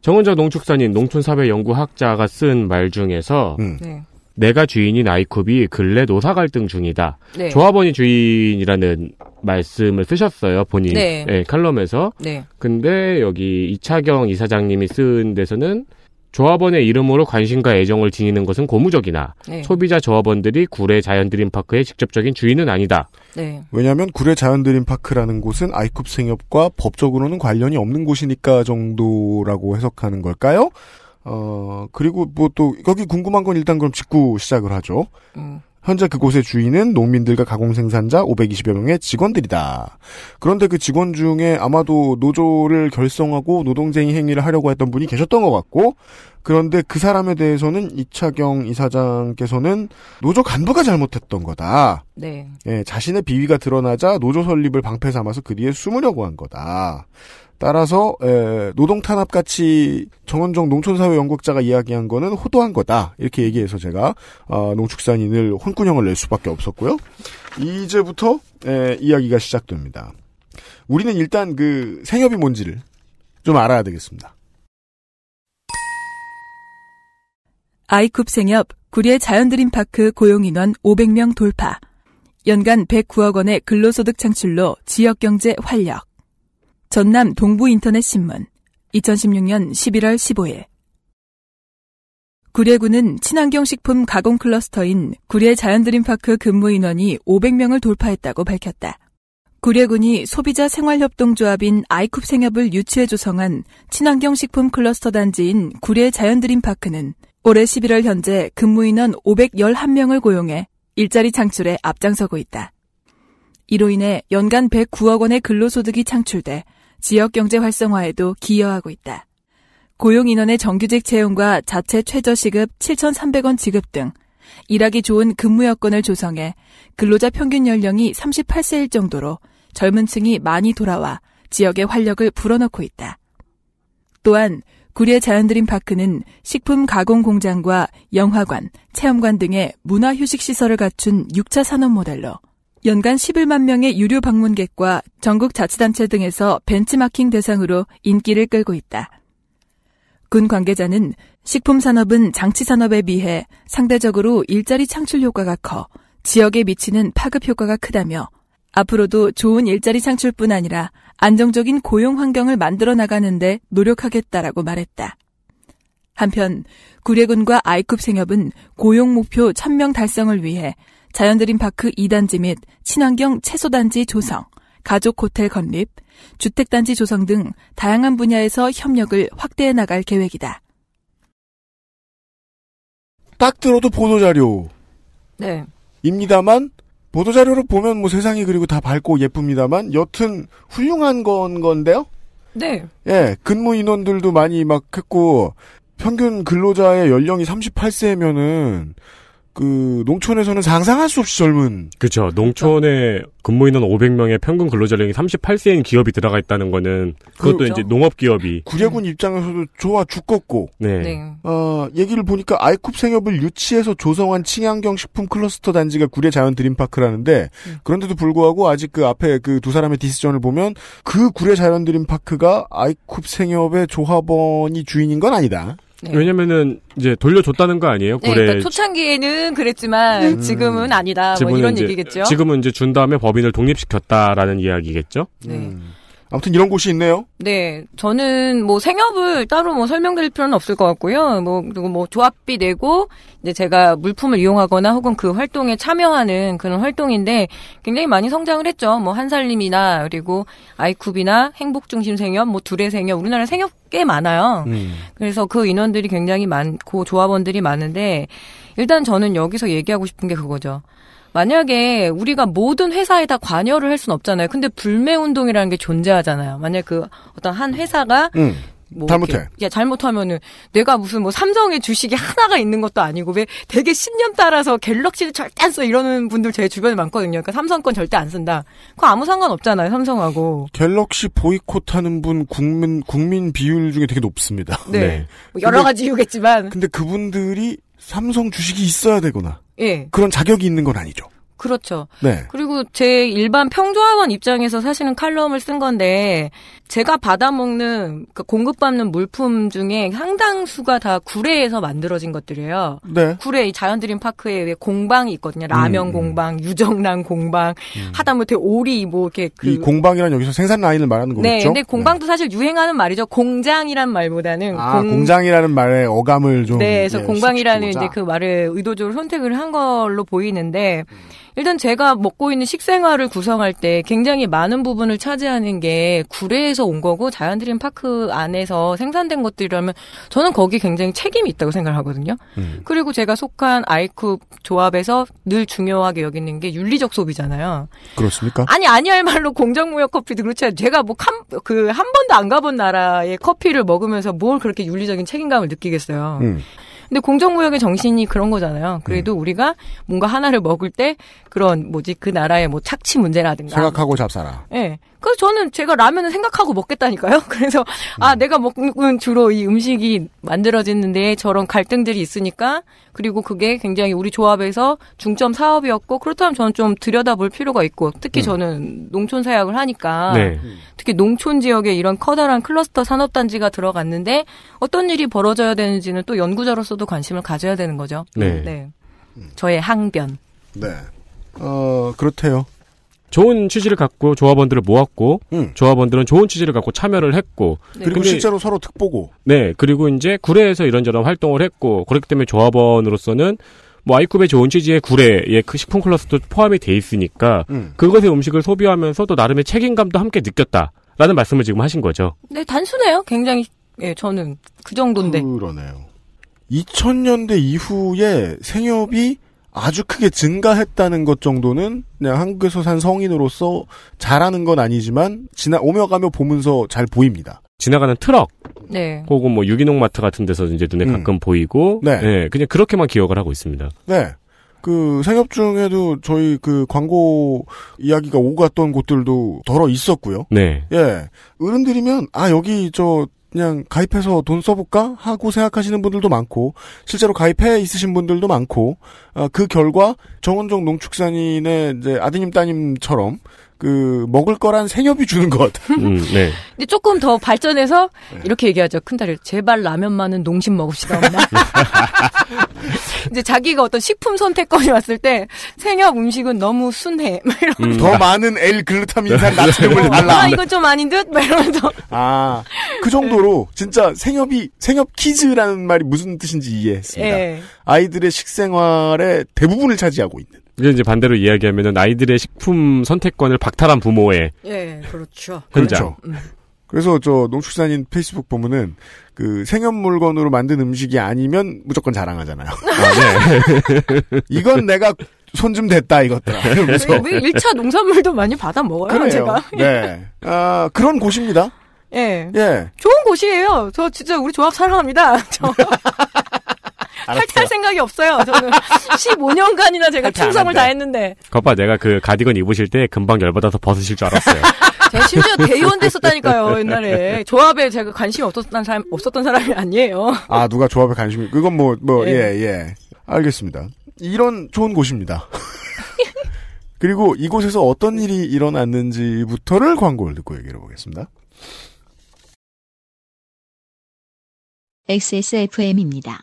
정은자 농축산인 농촌사회연구학자가 쓴 말 중에서 음. 네. 내가 주인인 아이콥이 근래 노사 갈등 중이다. 네. 조합원이 주인이라는 말씀을 쓰셨어요 본인 네. 네, 칼럼에서. 네. 근데 여기 이차경 이사장님이 쓴 데서는 조합원의 이름으로 관심과 애정을 지니는 것은 고무적이나 네. 소비자 조합원들이 구례 자연드림파크의 직접적인 주인은 아니다. 네. 왜냐하면 구례 자연드림파크라는 곳은 아이쿱 생협과 법적으로는 관련이 없는 곳이니까 정도라고 해석하는 걸까요? 어, 그리고 뭐 또, 거기 궁금한 건 일단 그럼 직구 시작을 하죠. 음. 현재 그곳의 주인은 농민들과 가공 생산자 520여 명의 직원들이다. 그런데 그 직원 중에 아마도 노조를 결성하고 노동쟁이 행위를 하려고 했던 분이 계셨던 것 같고, 그런데 그 사람에 대해서는 이차경 이사장께서는 노조 간부가 잘못했던 거다. 네. 예, 자신의 비위가 드러나자 노조 설립을 방패 삼아서 그 뒤에 숨으려고 한 거다. 따라서 노동 탄압 같이 정원종 농촌사회 연구자가 이야기한 거는 호도한 거다 이렇게 얘기해서 제가 어, 농축산인을 혼꾸녕을 낼 수밖에 없었고요. 이제부터 이야기가 시작됩니다. 우리는 일단 그 생협이 뭔지를 좀 알아야 되겠습니다. 아이쿱 생협 구례 자연드림파크 고용인원 500명 돌파 연간 109억 원의 근로소득 창출로 지역경제 활력 전남 동부인터넷신문 2016년 11월 15일 구례군은 친환경 식품 가공 클러스터인 구례 자연드림파크 근무 인원이 500명을 돌파했다고 밝혔다. 구례군이 소비자 생활협동조합인 아이쿱 생협을 유치해 조성한 친환경 식품 클러스터 단지인 구례 자연드림파크는 올해 11월 현재 근무 인원 511명을 고용해 일자리 창출에 앞장서고 있다. 이로 인해 연간 109억 원의 근로소득이 창출돼 지역 경제 활성화에도 기여하고 있다. 고용 인원의 정규직 채용과 자체 최저시급 7,300원 지급 등 일하기 좋은 근무 여건을 조성해 근로자 평균 연령이 38세일 정도로 젊은 층이 많이 돌아와 지역의 활력을 불어넣고 있다. 또한 구례 자연드림 파크는 식품 가공 공장과 영화관, 체험관 등의 문화 휴식 시설을 갖춘 6차 산업 모델로 연간 11만 명의 유료 방문객과 전국 자치단체 등에서 벤치마킹 대상으로 인기를 끌고 있다. 군 관계자는 식품 산업은 장치 산업에 비해 상대적으로 일자리 창출 효과가 커 지역에 미치는 파급 효과가 크다며 앞으로도 좋은 일자리 창출뿐 아니라 안정적인 고용 환경을 만들어 나가는데 노력하겠다라고 말했다. 한편 구례군과 아이쿱 생협은 고용 목표 1000명 달성을 위해 자연드림 파크 2단지 및 친환경 채소단지 조성, 가족 호텔 건립, 주택단지 조성 등 다양한 분야에서 협력을 확대해 나갈 계획이다. 딱 들어도 보도자료. 네. 입니다만, 보도자료를 보면 뭐 세상이 그리고 다 밝고 예쁩니다만, 여튼 훌륭한 건 건데요? 네. 예, 근무 인원들도 많이 막 했고, 평균 근로자의 연령이 38세면은, 그 농촌에서는 상상할 수 없이 젊은 그렇죠. 농촌에 근무 인원 500명의 평균 근로자령이 38세인 기업이 들어가 있다는 거는 그것도 그렇죠. 이제 농업 기업이 구례군 입장에서도 좋아 죽겠고 네. 네. 어, 얘기를 보니까 아이쿱 생협을 유치해서 조성한 친환경 식품 클러스터 단지가 구례 자연 드림파크라는데 음. 그런데도 불구하고 아직 그 앞에 그 두 사람의 디스전을 보면 그 구례 자연 드림파크가 아이쿱 생협의 조합원이 주인인 건 아니다. 네. 왜냐면은 이제 돌려줬다는 거 아니에요? 고래 네, 그러니까 초창기에는 그랬지만 음. 지금은 아니다. 뭐 이런 이제, 얘기겠죠. 지금은 이제 준 다음에 법인을 독립시켰다라는 이야기겠죠. 네. 음. 아무튼 이런 곳이 있네요. 네, 저는 뭐생협을 따로 뭐 설명드릴 필요는 없을 것 같고요. 뭐 그리고 뭐 조합비 내고 이제 제가 물품을 이용하거나 혹은 그 활동에 참여하는 그런 활동인데 굉장히 많이 성장을 했죠. 뭐 한살림이나 그리고 아이쿱이나 행복중심 생협, 뭐 둘의 생협, 우리나라 생협 꽤 많아요. 음. 그래서 그 인원들이 굉장히 많고 조합원들이 많은데 일단 저는 여기서 얘기하고 싶은 게 그거죠. 만약에 우리가 모든 회사에 다 관여를 할 수는 없잖아요. 근데 불매 운동이라는 게 존재하잖아요. 만약 그 어떤 한 회사가 음. 뭐 잘못해. 야, 잘못하면은 내가 무슨 뭐 삼성의 주식이 하나가 있는 것도 아니고 왜 되게 신념 따라서 갤럭시를 절대 안 써 이러는 분들 제 주변에 많거든요. 그러니까 삼성 건 절대 안 쓴다. 그거 아무 상관 없잖아요. 삼성하고. 갤럭시 보이콧하는 분 국민 국민 비율 중에 되게 높습니다. 네. 네. 뭐 여러 근데, 가지 이유겠지만. 근데 그분들이 삼성 주식이 있어야 되거나 예. 그런 자격이 있는 건 아니죠. 그렇죠. 네. 그리고 제 일반 평조학원 입장에서 사실은 칼럼을 쓴 건데 제가 받아먹는 그러니까 공급받는 물품 중에 상당수가 다 구례에서 만들어진 것들이에요. 네. 구례 자연드림 파크에 왜 공방이 있거든요. 라면 음, 음, 공방, 유정란 공방, 음. 하다못해 오리 뭐 이렇게 그, 이 공방이란 여기서 생산 라인을 말하는 거겠죠. 네, 근데 네. 공방도 네. 사실 유행하는 말이죠. 공장이란 말보다는 아, 공... 장이라는 말의 어감을 좀 네, 그래서 예, 공방이라는 이제 그 말을 의도적으로 선택을 한 걸로 보이는데. 음. 일단 제가 먹고 있는 식생활을 구성할 때 굉장히 많은 부분을 차지하는 게 구례에서 온 거고 자연드림 파크 안에서 생산된 것들이라면 저는 거기 굉장히 책임이 있다고 생각하거든요. 음. 그리고 제가 속한 아이쿱 조합에서 늘 중요하게 여기는 게 윤리적 소비잖아요. 그렇습니까? 아니 아니할 말로 공정무역 커피도 그렇지 않아요. 제가 뭐그한 번도 안 가본 나라의 커피를 먹으면서 뭘 그렇게 윤리적인 책임감을 느끼겠어요. 음. 근데 공정무역의 정신이 그런 거잖아요. 네. 그래도 음. 우리가 뭔가 하나를 먹을 때 그런 뭐지 그 나라의 뭐 착취 문제라든가 생각하고 잡사라. 예. 네. 그래서 저는 제가 라면을 생각하고 먹겠다니까요. 그래서 아 음. 내가 먹는 주로 이 음식이 만들어지는데 저런 갈등들이 있으니까 그리고 그게 굉장히 우리 조합에서 중점 사업이었고 그렇다면 저는 좀 들여다볼 필요가 있고 특히 음. 저는 농촌 사역을 하니까 네. 특히 농촌 지역에 이런 커다란 클러스터 산업단지가 들어갔는데 어떤 일이 벌어져야 되는지는 또 연구자로서도 관심을 가져야 되는 거죠. 네. 네. 저의 항변. 네. 어 그렇대요. 좋은 취지를 갖고 조합원들을 모았고 음. 조합원들은 좋은 취지를 갖고 참여를 했고 네. 그리고 근데, 실제로 서로 특보고네 그리고 이제 구례에서 이런저런 활동을 했고 그렇기 때문에 조합원으로서는 뭐 아이쿱의 좋은 취지의 구례의 그 식품 클러스도 포함이 돼 있으니까 음. 그것의 음식을 소비하면서도 나름의 책임감도 함께 느꼈다라는 말씀을 지금 하신 거죠. 네 단순해요. 굉장히 예 저는 그 정도인데 그러네요. 2000년대 이후에 생협이 아주 크게 증가했다는 것 정도는 그냥 한국에서 산 성인으로서 잘하는 건 아니지만 지나 오며 가며 보면서 잘 보입니다. 지나가는 트럭, 네. 혹은 뭐 유기농 마트 같은 데서 이제 눈에 음. 가끔 보이고, 네. 네, 그냥 그렇게만 기억을 하고 있습니다. 네, 그 생협 중에도 저희 그 광고 이야기가 오갔던 곳들도 덜어 있었고요. 네. 예. 어른들이면 아 여기 저 그냥 가입해서 돈 써볼까 하고 생각하시는 분들도 많고 실제로 가입해 있으신 분들도 많고 어, 그 결과 정원종 농축산인의 이제 아드님 따님처럼 그 먹을 거란 생협이 주는 것. 음, 네. 근데 조금 더 발전해서 네. 이렇게 얘기하죠. 큰딸이 제발 라면만은 농심 먹읍시다 엄마. 이제 자기가 어떤 식품 선택권이 왔을 때 생협 음식은 너무 순해. 이런. 음, 더 많은 엘 글루타민산 나트륨을 달라. 아 이건 좀 아닌 듯. 이러면서. 아그 정도로 네. 진짜 생협이 생협 키즈라는 말이 무슨 뜻인지 이해했습니다. 네. 아이들의 식생활의 대부분을 차지하고 있는. 이제 반대로 이야기하면은 아이들의 식품 선택권을 박탈한 부모의 예 그렇죠 그렇죠, 그렇죠. 음. 그래서 저 농축산인 페이스북 보면은 그 생연 물건으로 만든 음식이 아니면 무조건 자랑하잖아요. 아, 네. 이건 내가 손 좀 댔다 이것들아. 그렇죠. 왜, 왜 1차 농산물도 많이 받아 먹어요 그래요. 제가. 네. 아 그런 곳입니다. 예. 예. 좋은 곳이에요. 저 진짜 우리 조합 사랑합니다. 저. 탈탈 생각이 없어요. 저는 15년간이나 제가 충성을 다했는데. 거봐 내가 그 가디건 입으실 때 금방 열받아서 벗으실 줄 알았어요. 제가 심지어 대의원 됐었다니까요 옛날에 네. 조합에 제가 관심이 없었던 사람 없었던 사람이 아니에요. 아 누가 조합에 관심이 그건 뭐뭐 예예 예, 예. 알겠습니다. 이런 좋은 곳입니다. 그리고 이곳에서 어떤 일이 일어났는지부터를 광고를 듣고 얘기해 보겠습니다. XSFM입니다.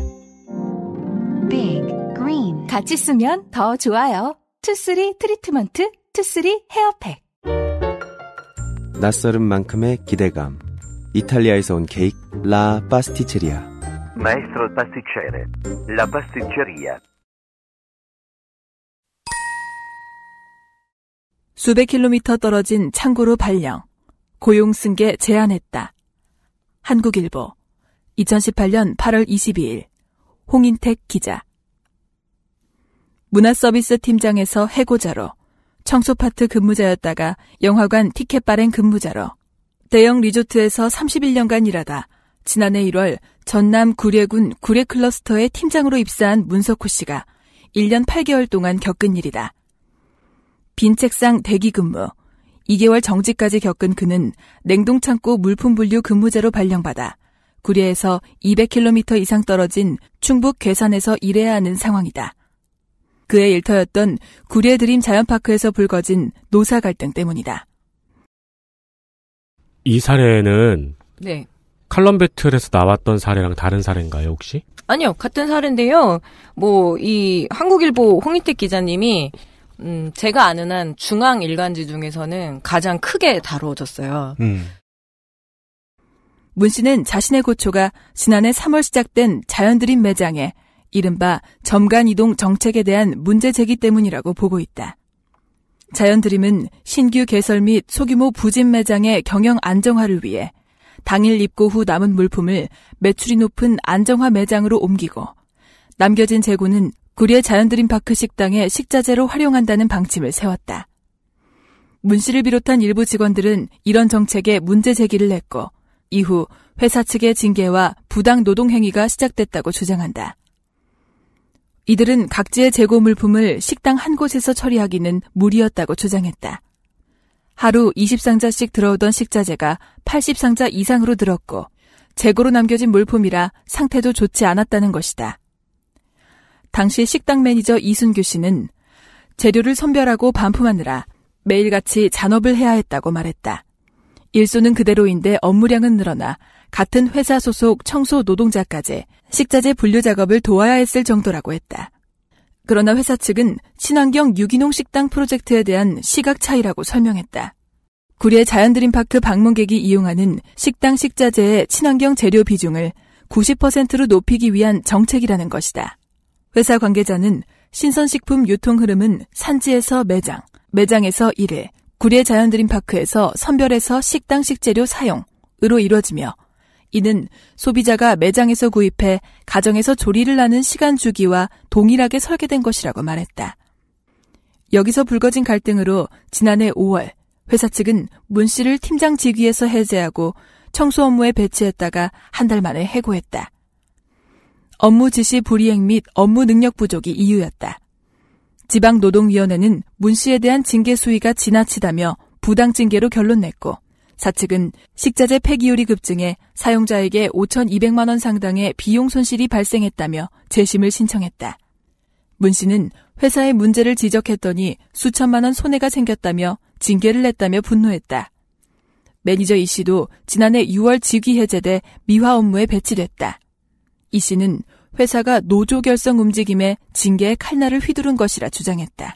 big, green. 같이 쓰면 더 좋아요. 투쓰리 트리트먼트, 투쓰리 헤어팩. 낯설은 만큼의 기대감. 이탈리아에서 온 케이크 라 파스티체리아. Maestro pasticcere, la pasticceria. 수백 킬로미터 떨어진 창고로 발령. 고용 승계 제한했다. 한국일보 2018년 8월 22일 홍인택 기자. 문화서비스 팀장에서 해고자로, 청소파트 근무자였다가 영화관 티켓바렌 근무자로, 대형 리조트에서 31년간 일하다 지난해 1월 전남 구례군 구례클러스터의 팀장으로 입사한 문석호 씨가 1년 8개월 동안 겪은 일이다. 빈 책상 대기 근무, 2개월 정지까지 겪은 그는 냉동창고 물품 분류 근무자로 발령받아 구리에서 200km 이상 떨어진 충북 괴산에서 일해야 하는 상황이다. 그의 일터였던 구례 드림 자연파크에서 불거진 노사 갈등 때문이다. 이 사례는 네. 칼럼 배틀에서 나왔던 사례랑 다른 사례인가요, 혹시? 아니요, 같은 사례인데요. 뭐, 이 한국일보 홍인택 기자님이, 음, 제가 아는 한 중앙 일간지 중에서는 가장 크게 다루어졌어요 음. 문 씨는 자신의 고초가 지난해 3월 시작된 자연드림 매장에 이른바 점간이동 정책에 대한 문제 제기 때문이라고 보고 있다. 자연드림은 신규 개설 및 소규모 부진 매장의 경영 안정화를 위해 당일 입고 후 남은 물품을 매출이 높은 안정화 매장으로 옮기고 남겨진 재고는 구례 자연드림파크 식당의 식자재로 활용한다는 방침을 세웠다. 문 씨를 비롯한 일부 직원들은 이런 정책에 문제 제기를 했고 이후 회사 측의 징계와 부당 노동 행위가 시작됐다고 주장한다. 이들은 각지의 재고 물품을 식당 한 곳에서 처리하기는 무리였다고 주장했다. 하루 20상자씩 들어오던 식자재가 80상자 이상으로 늘었고 재고로 남겨진 물품이라 상태도 좋지 않았다는 것이다. 당시 식당 매니저 이순규 씨는 재료를 선별하고 반품하느라 매일같이 잔업을 해야 했다고 말했다. 일수는 그대로인데 업무량은 늘어나 같은 회사 소속 청소 노동자까지 식자재 분류 작업을 도와야 했을 정도라고 했다. 그러나 회사 측은 친환경 유기농 식당 프로젝트에 대한 시각 차이라고 설명했다. 구례 자연드림파크 방문객이 이용하는 식당 식자재의 친환경 재료 비중을 90%로 높이기 위한 정책이라는 것이다. 회사 관계자는 신선식품 유통 흐름은 산지에서 매장, 매장에서 일회, 구례 자연드림파크에서 선별해서 식당 식재료 사용으로 이루어지며 이는 소비자가 매장에서 구입해 가정에서 조리를 하는 시간 주기와 동일하게 설계된 것이라고 말했다. 여기서 불거진 갈등으로 지난해 5월 회사 측은 문 씨를 팀장 직위에서 해제하고 청소 업무에 배치했다가 한 달 만에 해고했다. 업무 지시 불이행 및 업무 능력 부족이 이유였다. 지방노동위원회는 문 씨에 대한 징계 수위가 지나치다며 부당 징계로 결론냈고 사측은 식자재 폐기율이 급증해 사용자에게 5,200만 원 상당의 비용 손실이 발생했다며 재심을 신청했다. 문 씨는 회사의 문제를 지적했더니 수천만 원 손해가 생겼다며 징계를 냈다며 분노했다. 매니저 이 씨도 지난해 6월 직위 해제돼 미화 업무에 배치됐다. 이 씨는 회사가 노조 결성 움직임에 징계의 칼날을 휘두른 것이라 주장했다.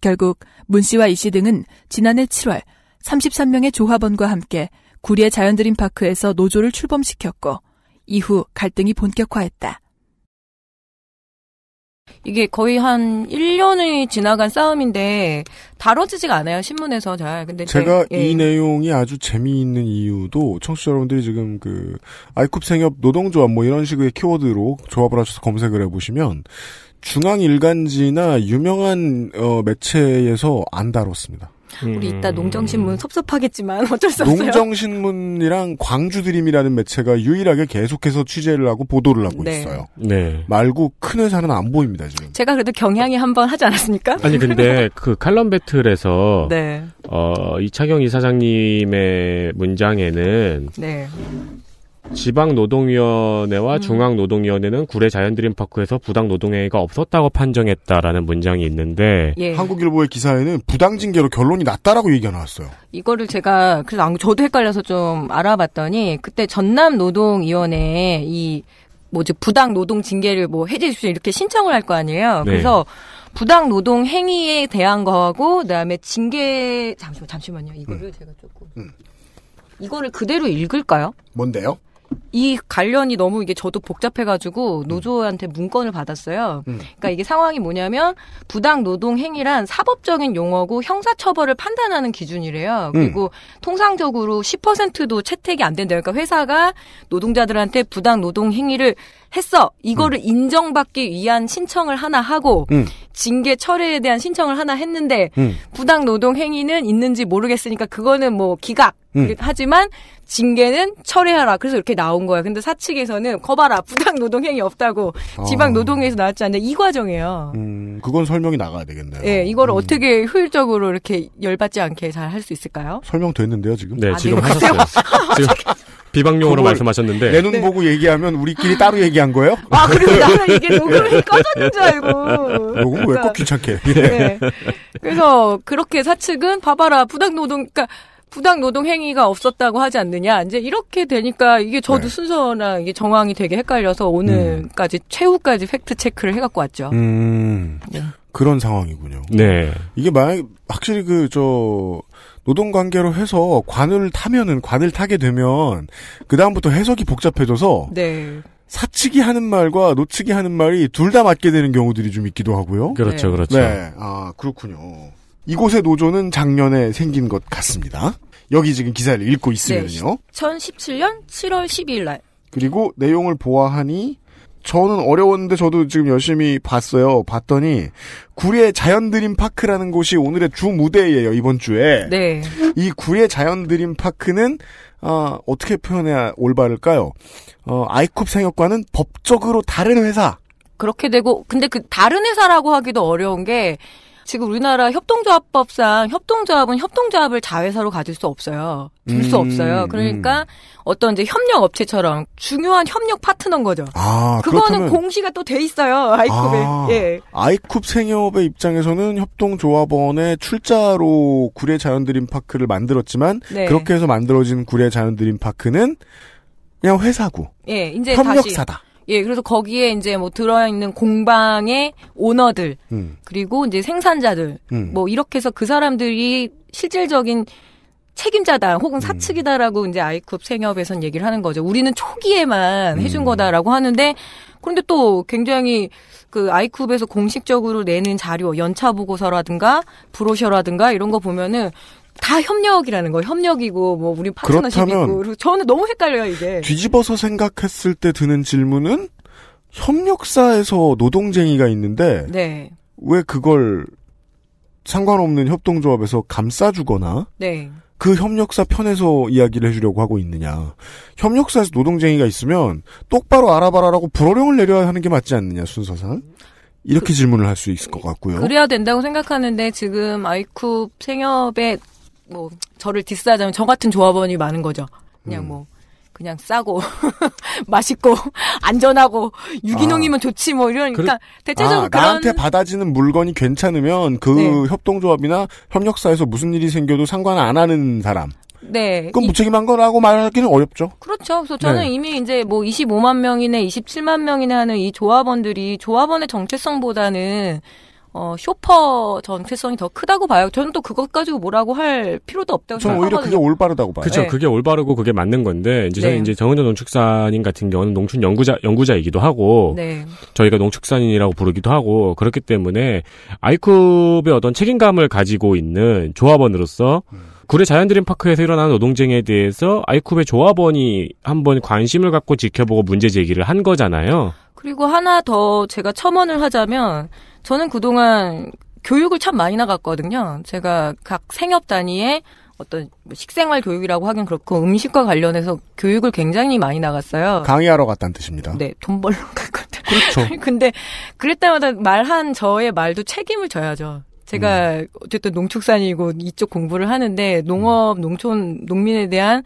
결국 문 씨와 이 씨 등은 지난해 7월 33명의 조합원과 함께 구리의 자연드림파크에서 노조를 출범시켰고 이후 갈등이 본격화했다. 이게 거의 한 1년이 지나간 싸움인데 다뤄지지가 않아요 신문에서 잘. 근데 제가 제, 예. 이 내용이 아주 재미있는 이유도 청취자 여러분들이 지금 그 아이쿱 생협 노동조합 뭐 이런 식의 키워드로 조합을 하셔서 검색을 해보시면 중앙 일간지나 유명한 어, 매체에서 안 다뤘습니다. 우리 이따 음. 농정신문 섭섭하겠지만 어쩔 수 없어요. 농정신문이랑 광주드림이라는 매체가 유일하게 계속해서 취재를 하고 보도를 하고 네. 있어요. 네. 말고 큰 회사는 안 보입니다 지금. 제가 그래도 경향이 한 번 하지 않았습니까? 아니 근데 그 칼럼 배틀에서 네. 어, 이차경 이사장님의 문장에는 네. 지방노동위원회와 음. 중앙노동위원회는 구례 자연드림파크에서 부당노동행위가 없었다고 판정했다라는 문장이 있는데 예. 한국일보의 기사에는 부당징계로 결론이 났다라고 얘기가 나왔어요. 이거를 제가 그래서 저도 헷갈려서 좀 알아봤더니 그때 전남노동위원회에 이 뭐지 부당 노동 징계를 뭐 해제해 주세요 이렇게 신청을 할 거 아니에요. 네. 그래서 부당 노동 행위에 대한 거하고 그다음에 징계 잠시만 잠시만요. 이거를 음. 제가 조금 음. 이거를 그대로 읽을까요? 뭔데요? 이 관련이 너무 이게 저도 복잡해가지고 음. 노조한테 문건을 받았어요. 음. 그러니까 이게 상황이 뭐냐면 부당 노동 행위란 사법적인 용어고 형사처벌을 판단하는 기준이래요. 음. 그리고 음. 통상적으로 10%도 채택이 안 된다. 그러니까 회사가 노동자들한테 부당 노동 행위를 했어. 이거를 음. 인정받기 위한 신청을 하나 하고 음. 징계 철회에 대한 신청을 하나 했는데 음. 부당 노동 행위는 있는지 모르겠으니까 그거는 뭐 기각. 음. 하지만 징계는 철회하라. 그래서 이렇게 나온 거야. 근데 사측에서는 거봐라 부당 노동행위 없다고 아. 지방 노동에서 나왔지 않냐 이 과정이에요. 음, 그건 설명이 나가야 되겠네요. 예, 네, 이걸 음. 어떻게 효율적으로 이렇게 열받지 않게 잘 할 수 있을까요? 설명됐는데요 지금? 네, 아, 지금 네. 하셨어요. 지금 비방용으로 말씀하셨는데 내눈 네. 보고 얘기하면 우리끼리 따로 얘기한 거예요? 아 그리고 나는 이게 녹음이 꺼졌는 줄 알고 녹음 왜꼭 그러니 귀찮게? 네. 그래서 그렇게 사측은 봐봐라 부당 노동 그러니까. 부당 노동 행위가 없었다고 하지 않느냐. 이제 이렇게 되니까 이게 저도 네. 순서나 이게 정황이 되게 헷갈려서 오늘까지 음. 최후까지 팩트 체크를 해갖고 왔죠. 음. 네. 그런 상황이군요. 네. 이게 만약 확실히 그 저 노동 관계로 해서 관을 타면은 관을 타게 되면 그 다음부터 해석이 복잡해져서 네. 사측이 하는 말과 노측이 하는 말이 둘 다 맞게 되는 경우들이 좀 있기도 하고요. 그렇죠, 네. 그렇죠. 네, 아 그렇군요. 이곳의 노조는 작년에 생긴 것 같습니다. 여기 지금 기사를 읽고 있으면요. 네, 2017년 7월 12일 날. 그리고 내용을 보아하니 저는 어려웠는데 저도 지금 열심히 봤어요. 봤더니 구례 자연드림 파크라는 곳이 오늘의 주 무대예요. 이번 주에. 네. 이 구례 자연드림 파크는 어, 어떻게 표현해야 올바를까요? 어, 아이쿱 생협과는 법적으로 다른 회사. 그렇게 되고 근데 그 다른 회사라고 하기도 어려운 게 지금 우리나라 협동조합법상 협동조합은 협동조합을 자회사로 가질 수 없어요. 둘수 음, 없어요. 음. 그러니까 음. 어떤 이제 협력 업체처럼 중요한 협력 파트너인 거죠. 아, 그거는 그렇다면... 공시가 또 돼 있어요. 아이쿱에. 아, 예. 아이쿱 생협의 입장에서는 협동조합원의 출자로 구례 자연드림파크를 만들었지만 네. 그렇게 해서 만들어진 구례 자연드림파크는 그냥 회사고. 예, 이제 협력사다. 예, 그래서 거기에 이제 뭐 들어있는 공방의 오너들, 음. 그리고 이제 생산자들, 음. 뭐 이렇게 해서 그 사람들이 실질적인 책임자다 혹은 음. 사측이다라고 음. 이제 아이쿱 생협에선 얘기를 하는 거죠. 우리는 초기에만 음. 해준 거다라고 하는데 그런데 또 굉장히 그 아이쿱에서 공식적으로 내는 자료, 연차 보고서라든가 브로셔라든가 이런 거 보면은 다 협력이라는 거예요 협력이고 뭐 우리 파트너십이고 저는 너무 헷갈려요 이게 뒤집어서 생각했을 때 드는 질문은 협력사에서 노동쟁이가 있는데 네. 왜 그걸 상관없는 협동조합에서 감싸주거나 네. 그 협력사 편에서 이야기를 해주려고 하고 있느냐 협력사에서 노동쟁이가 있으면 똑바로 알아봐라라고 불어령을 내려야 하는 게 맞지 않느냐 순서상 이렇게 그, 질문을 할 수 있을 것 같고요. 그래야 된다고 생각하는데 지금 아이쿠 생협의 뭐 저를 디스하자면 저 같은 조합원이 많은 거죠. 그냥 음. 뭐 그냥 싸고 맛있고 안전하고 유기농이면 아, 좋지 뭐이러니까 그래, 그러니까 대체적으로 아, 그런 나한테 받아지는 물건이 괜찮으면 그 네. 협동조합이나 협력사에서 무슨 일이 생겨도 상관 안 하는 사람. 네. 그건 무책임한 거라고 말하기는 어렵죠. 그렇죠. 그래서 저는 네. 이미 이제 뭐 25만 명이네, 27만 명이네 하는 이 조합원들이 조합원의 정체성보다는 어, 쇼퍼 정체성이 더 크다고 봐요. 저는 또 그것 가지고 뭐라고 할 필요도 없다고 저는 생각하거 오히려 그게 올바르다고 봐요. 그렇죠. 네. 그게 올바르고 그게 맞는 건데 이제 저는 네. 이제 정은전 농축산인 같은 경우는 농촌 연구자 연구자이기도 하고 네. 저희가 농축산인이라고 부르기도 하고 그렇기 때문에 아이쿱의 어떤 책임감을 가지고 있는 조합원으로서 구례 자연드림 파크에서 일어난 노동쟁에 대해서 아이쿱의 조합원이 한번 관심을 갖고 지켜보고 문제 제기를 한 거잖아요. 그리고 하나 더 제가 첨언을 하자면 저는 그동안 교육을 참 많이 나갔거든요. 제가 각 생협 단위에 어떤 뭐 식생활 교육이라고 하긴 그렇고 음식과 관련해서 교육을 굉장히 많이 나갔어요. 강의하러 갔다는 뜻입니다. 네, 돈 벌러 갔거든. 그렇죠. 근데 그럴 때마다 말한 저의 말도 책임을 져야죠. 제가 음. 어쨌든 농축산이고 이쪽 공부를 하는데 농업, 농촌, 농민에 대한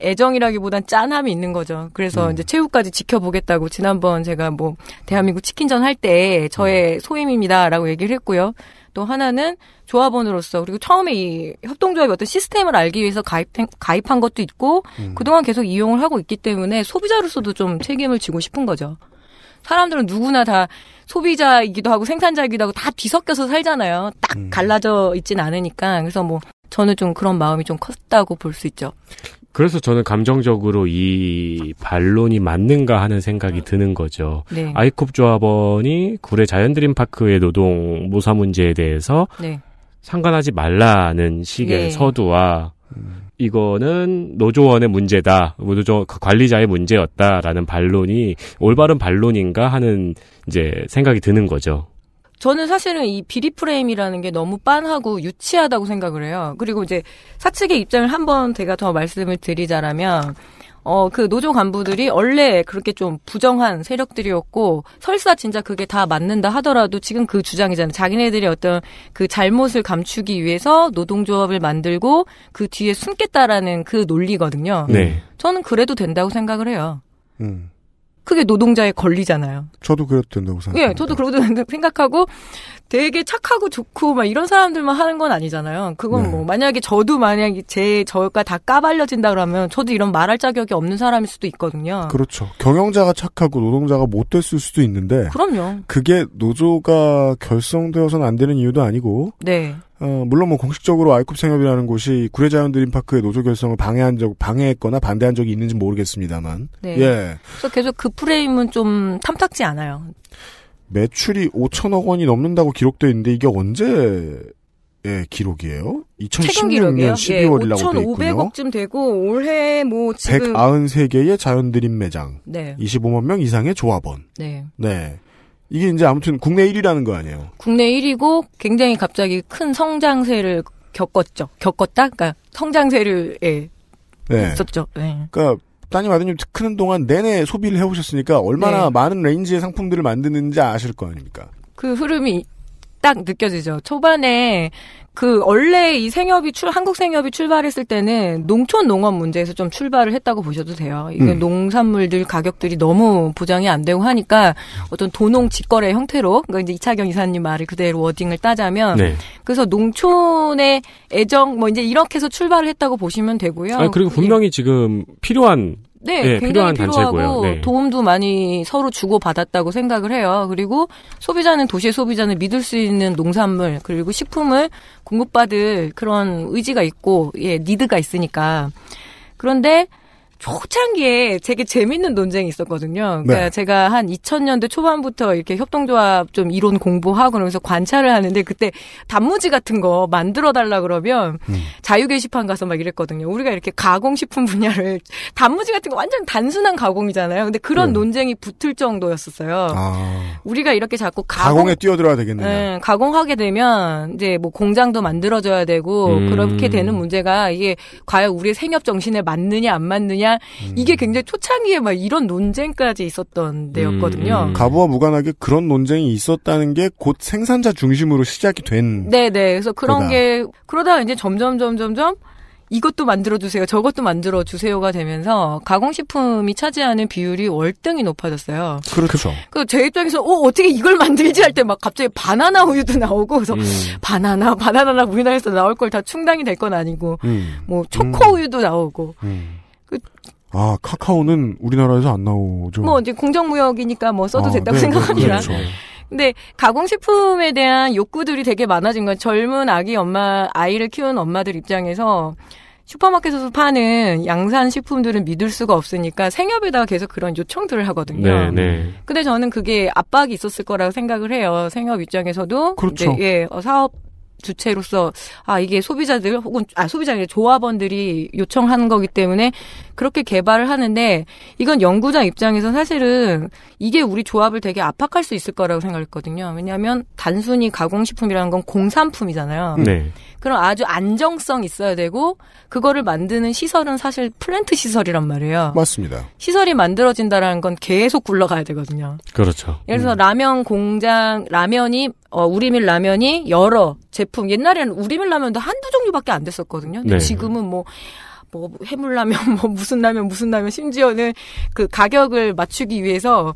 애정이라기보단 짠함이 있는 거죠. 그래서 음. 이제 최후까지 지켜보겠다고 지난번 제가 뭐 대한민국 치킨전 할 때 저의 음. 소임입니다라고 얘기를 했고요. 또 하나는 조합원으로서 그리고 처음에 이 협동조합의 어떤 시스템을 알기 위해서 가입한, 가입한 것도 있고 음. 그동안 계속 이용을 하고 있기 때문에 소비자로서도 좀 책임을 지고 싶은 거죠. 사람들은 누구나 다 소비자이기도 하고 생산자이기도 하고 다 뒤섞여서 살잖아요. 딱 음. 갈라져 있진 않으니까. 그래서 뭐 저는 좀 그런 마음이 좀 컸다고 볼 수 있죠. 그래서 저는 감정적으로 이 반론이 맞는가 하는 생각이 드는 거죠. 네. 아이콥 조합원이 구례 자연드림파크의 노동 모사 문제에 대해서 네. 상관하지 말라는 식의 네. 서두와 이거는 노조원의 문제다, 노조 그 관리자의 문제였다라는 반론이 올바른 반론인가 하는 이제 생각이 드는 거죠. 저는 사실은 이 비리 프레임이라는 게 너무 빤하고 유치하다고 생각을 해요. 그리고 이제 사측의 입장을 한번 제가 더 말씀을 드리자라면 어, 그 노조 간부들이 원래 그렇게 좀 부정한 세력들이었고, 설사 진짜 그게 다 맞는다 하더라도 지금 그 주장이잖아요. 자기네들이 어떤 그 잘못을 감추기 위해서 노동조합을 만들고 그 뒤에 숨겠다라는 그 논리거든요. 네. 저는 그래도 된다고 생각을 해요. 음. 그게 노동자의 권리잖아요. 저도 그렇다고생각합니 예, 저도 그렇게 된다고 생각하고 되게 착하고 좋고 막 이런 사람들만 하는 건 아니잖아요. 그건 네. 뭐 만약에 저도 만약에 제 저가 다 까발려진다 그러면 저도 이런 말할 자격이 없는 사람일 수도 있거든요. 그렇죠. 경영자가 착하고 노동자가 못됐을 수도 있는데 그럼요. 그게 노조가 결성되어서는 안 되는 이유도 아니고 네. 어, 물론 뭐 공식적으로 아이쿱 생협이라는 곳이 구례자연 드림파크의 노조 결성을 방해한 적, 방해했거나 반대한 적이 있는지 모르겠습니다만. 네. 예. 그래서 계속 그 프레임은 좀 탐탁지 않아요. 매출이 5천억 원이 넘는다고 기록돼 있는데 이게 언제 예, 기록이에요? 2016년 12월이라고 돼 있고요. 5,500억쯤 되고 올해 뭐 지금 193개의 자연드림 매장, 네. 25만 명 이상의 조합원. 네. 네. 이게 이제 아무튼 국내 1위라는 거 아니에요? 국내 1위고 굉장히 갑자기 큰 성장세를 겪었죠. 겪었다? 그러니까 성장세를 예. 네. 있었죠. 네. 그러니까 따님 아드님 크는 동안 내내 소비를 해오셨으니까 얼마나 네. 많은 레인지의 상품들을 만드는지 아실 거 아닙니까? 그 흐름이 딱 느껴지죠. 초반에 그 원래 이 생협이 출 한국 생협이 출발했을 때는 농촌 농업 문제에서 좀 출발을 했다고 보셔도 돼요. 이게 음. 농산물들 가격들이 너무 보장이 안 되고 하니까 어떤 도농 직거래 형태로 그러니까 이제 이차경 이사님 말을 그대로 워딩을 따자면 네. 그래서 농촌의 애정 뭐 이제 이렇게 해서 출발을 했다고 보시면 되고요. 아 그리고 분명히 지금 필요한 네, 네 굉장히 필요한 하고 단체고요. 네. 도움도 많이 서로 주고 받았다고 생각을 해요. 그리고 소비자는 도시의 소비자는 믿을 수 있는 농산물 그리고 식품을 공급받을 그런 의지가 있고 예 니드가 있으니까 그런데 초창기에 되게 재밌는 논쟁이 있었거든요. 그러니까 네. 제가 한 2000년대 초반부터 이렇게 협동조합 좀 이론 공부하고 그러면서 관찰을 하는데 그때 단무지 같은 거 만들어 달라 그러면 음. 자유 게시판 가서 막 이랬거든요. 우리가 이렇게 가공식품 분야를 단무지 같은 거 완전 단순한 가공이잖아요. 근데 그런 네. 논쟁이 붙을 정도였었어요. 아. 우리가 이렇게 자꾸 가공, 에 뛰어들어야 되겠네요. 네, 가공하게 되면 이제 뭐 공장도 만들어져야 되고 음. 그렇게 되는 문제가 이게 과연 우리의 생협 정신에 맞느냐 안 맞느냐 아니냐 음. 이게 굉장히 초창기에 막 이런 논쟁까지 있었던 데였거든요. 음, 음. 가부와 무관하게 그런 논쟁이 있었다는 게 곧 생산자 중심으로 시작이 된. 네네. 네. 그래서 그런 거다. 게 그러다 가 이제 점점 점점 점 이것도 만들어주세요, 저것도 만들어주세요가 되면서 가공식품이 차지하는 비율이 월등히 높아졌어요. 그렇죠. 그제 입장에서, 어, 어떻게 이걸 만들지 할 때 막 갑자기 바나나 우유도 나오고, 그래서 음. 바나나, 바나나나 우리나라에서 나올 걸 다 충당이 될 건 아니고, 음. 뭐 초코 음. 우유도 나오고, 음. 아 카카오는 우리나라에서 안 나오죠. 뭐 이제 공정무역이니까 뭐 써도 아, 됐다고 네, 네, 생각합니다. 네, 그렇죠. 근데 가공식품에 대한 욕구들이 되게 많아진 건 젊은 아기 엄마 아이를 키운 엄마들 입장에서 슈퍼마켓에서 파는 양산 식품들은 믿을 수가 없으니까 생협에다가 계속 그런 요청들을 하거든요. 네, 네. 근데 저는 그게 압박이 있었을 거라고 생각을 해요. 생협 입장에서도 그렇죠. 이제, 예, 어, 사업 주체로서 아 이게 소비자들 혹은 아 소비자의 조합원들이 요청하는 거기 때문에 그렇게 개발을 하는데 이건 연구자 입장에서 사실은 이게 우리 조합을 되게 압박할 수 있을 거라고 생각했거든요. 왜냐하면 단순히 가공식품이라는 건 공산품이잖아요. 네. 그럼 아주 안정성 있어야 되고 그거를 만드는 시설은 사실 플랜트 시설이란 말이에요. 맞습니다. 시설이 만들어진다라는 건 계속 굴러가야 되거든요. 그렇죠. 예를 들어서 음. 라면 공장 라면이 어, 우리밀 라면이 여러 제품 옛날에는 우리밀 라면도 한두 종류밖에 안 됐었거든요. 근데 네. 지금은 뭐뭐 해물라면 뭐 무슨 라면 무슨 라면 심지어는 그 가격을 맞추기 위해서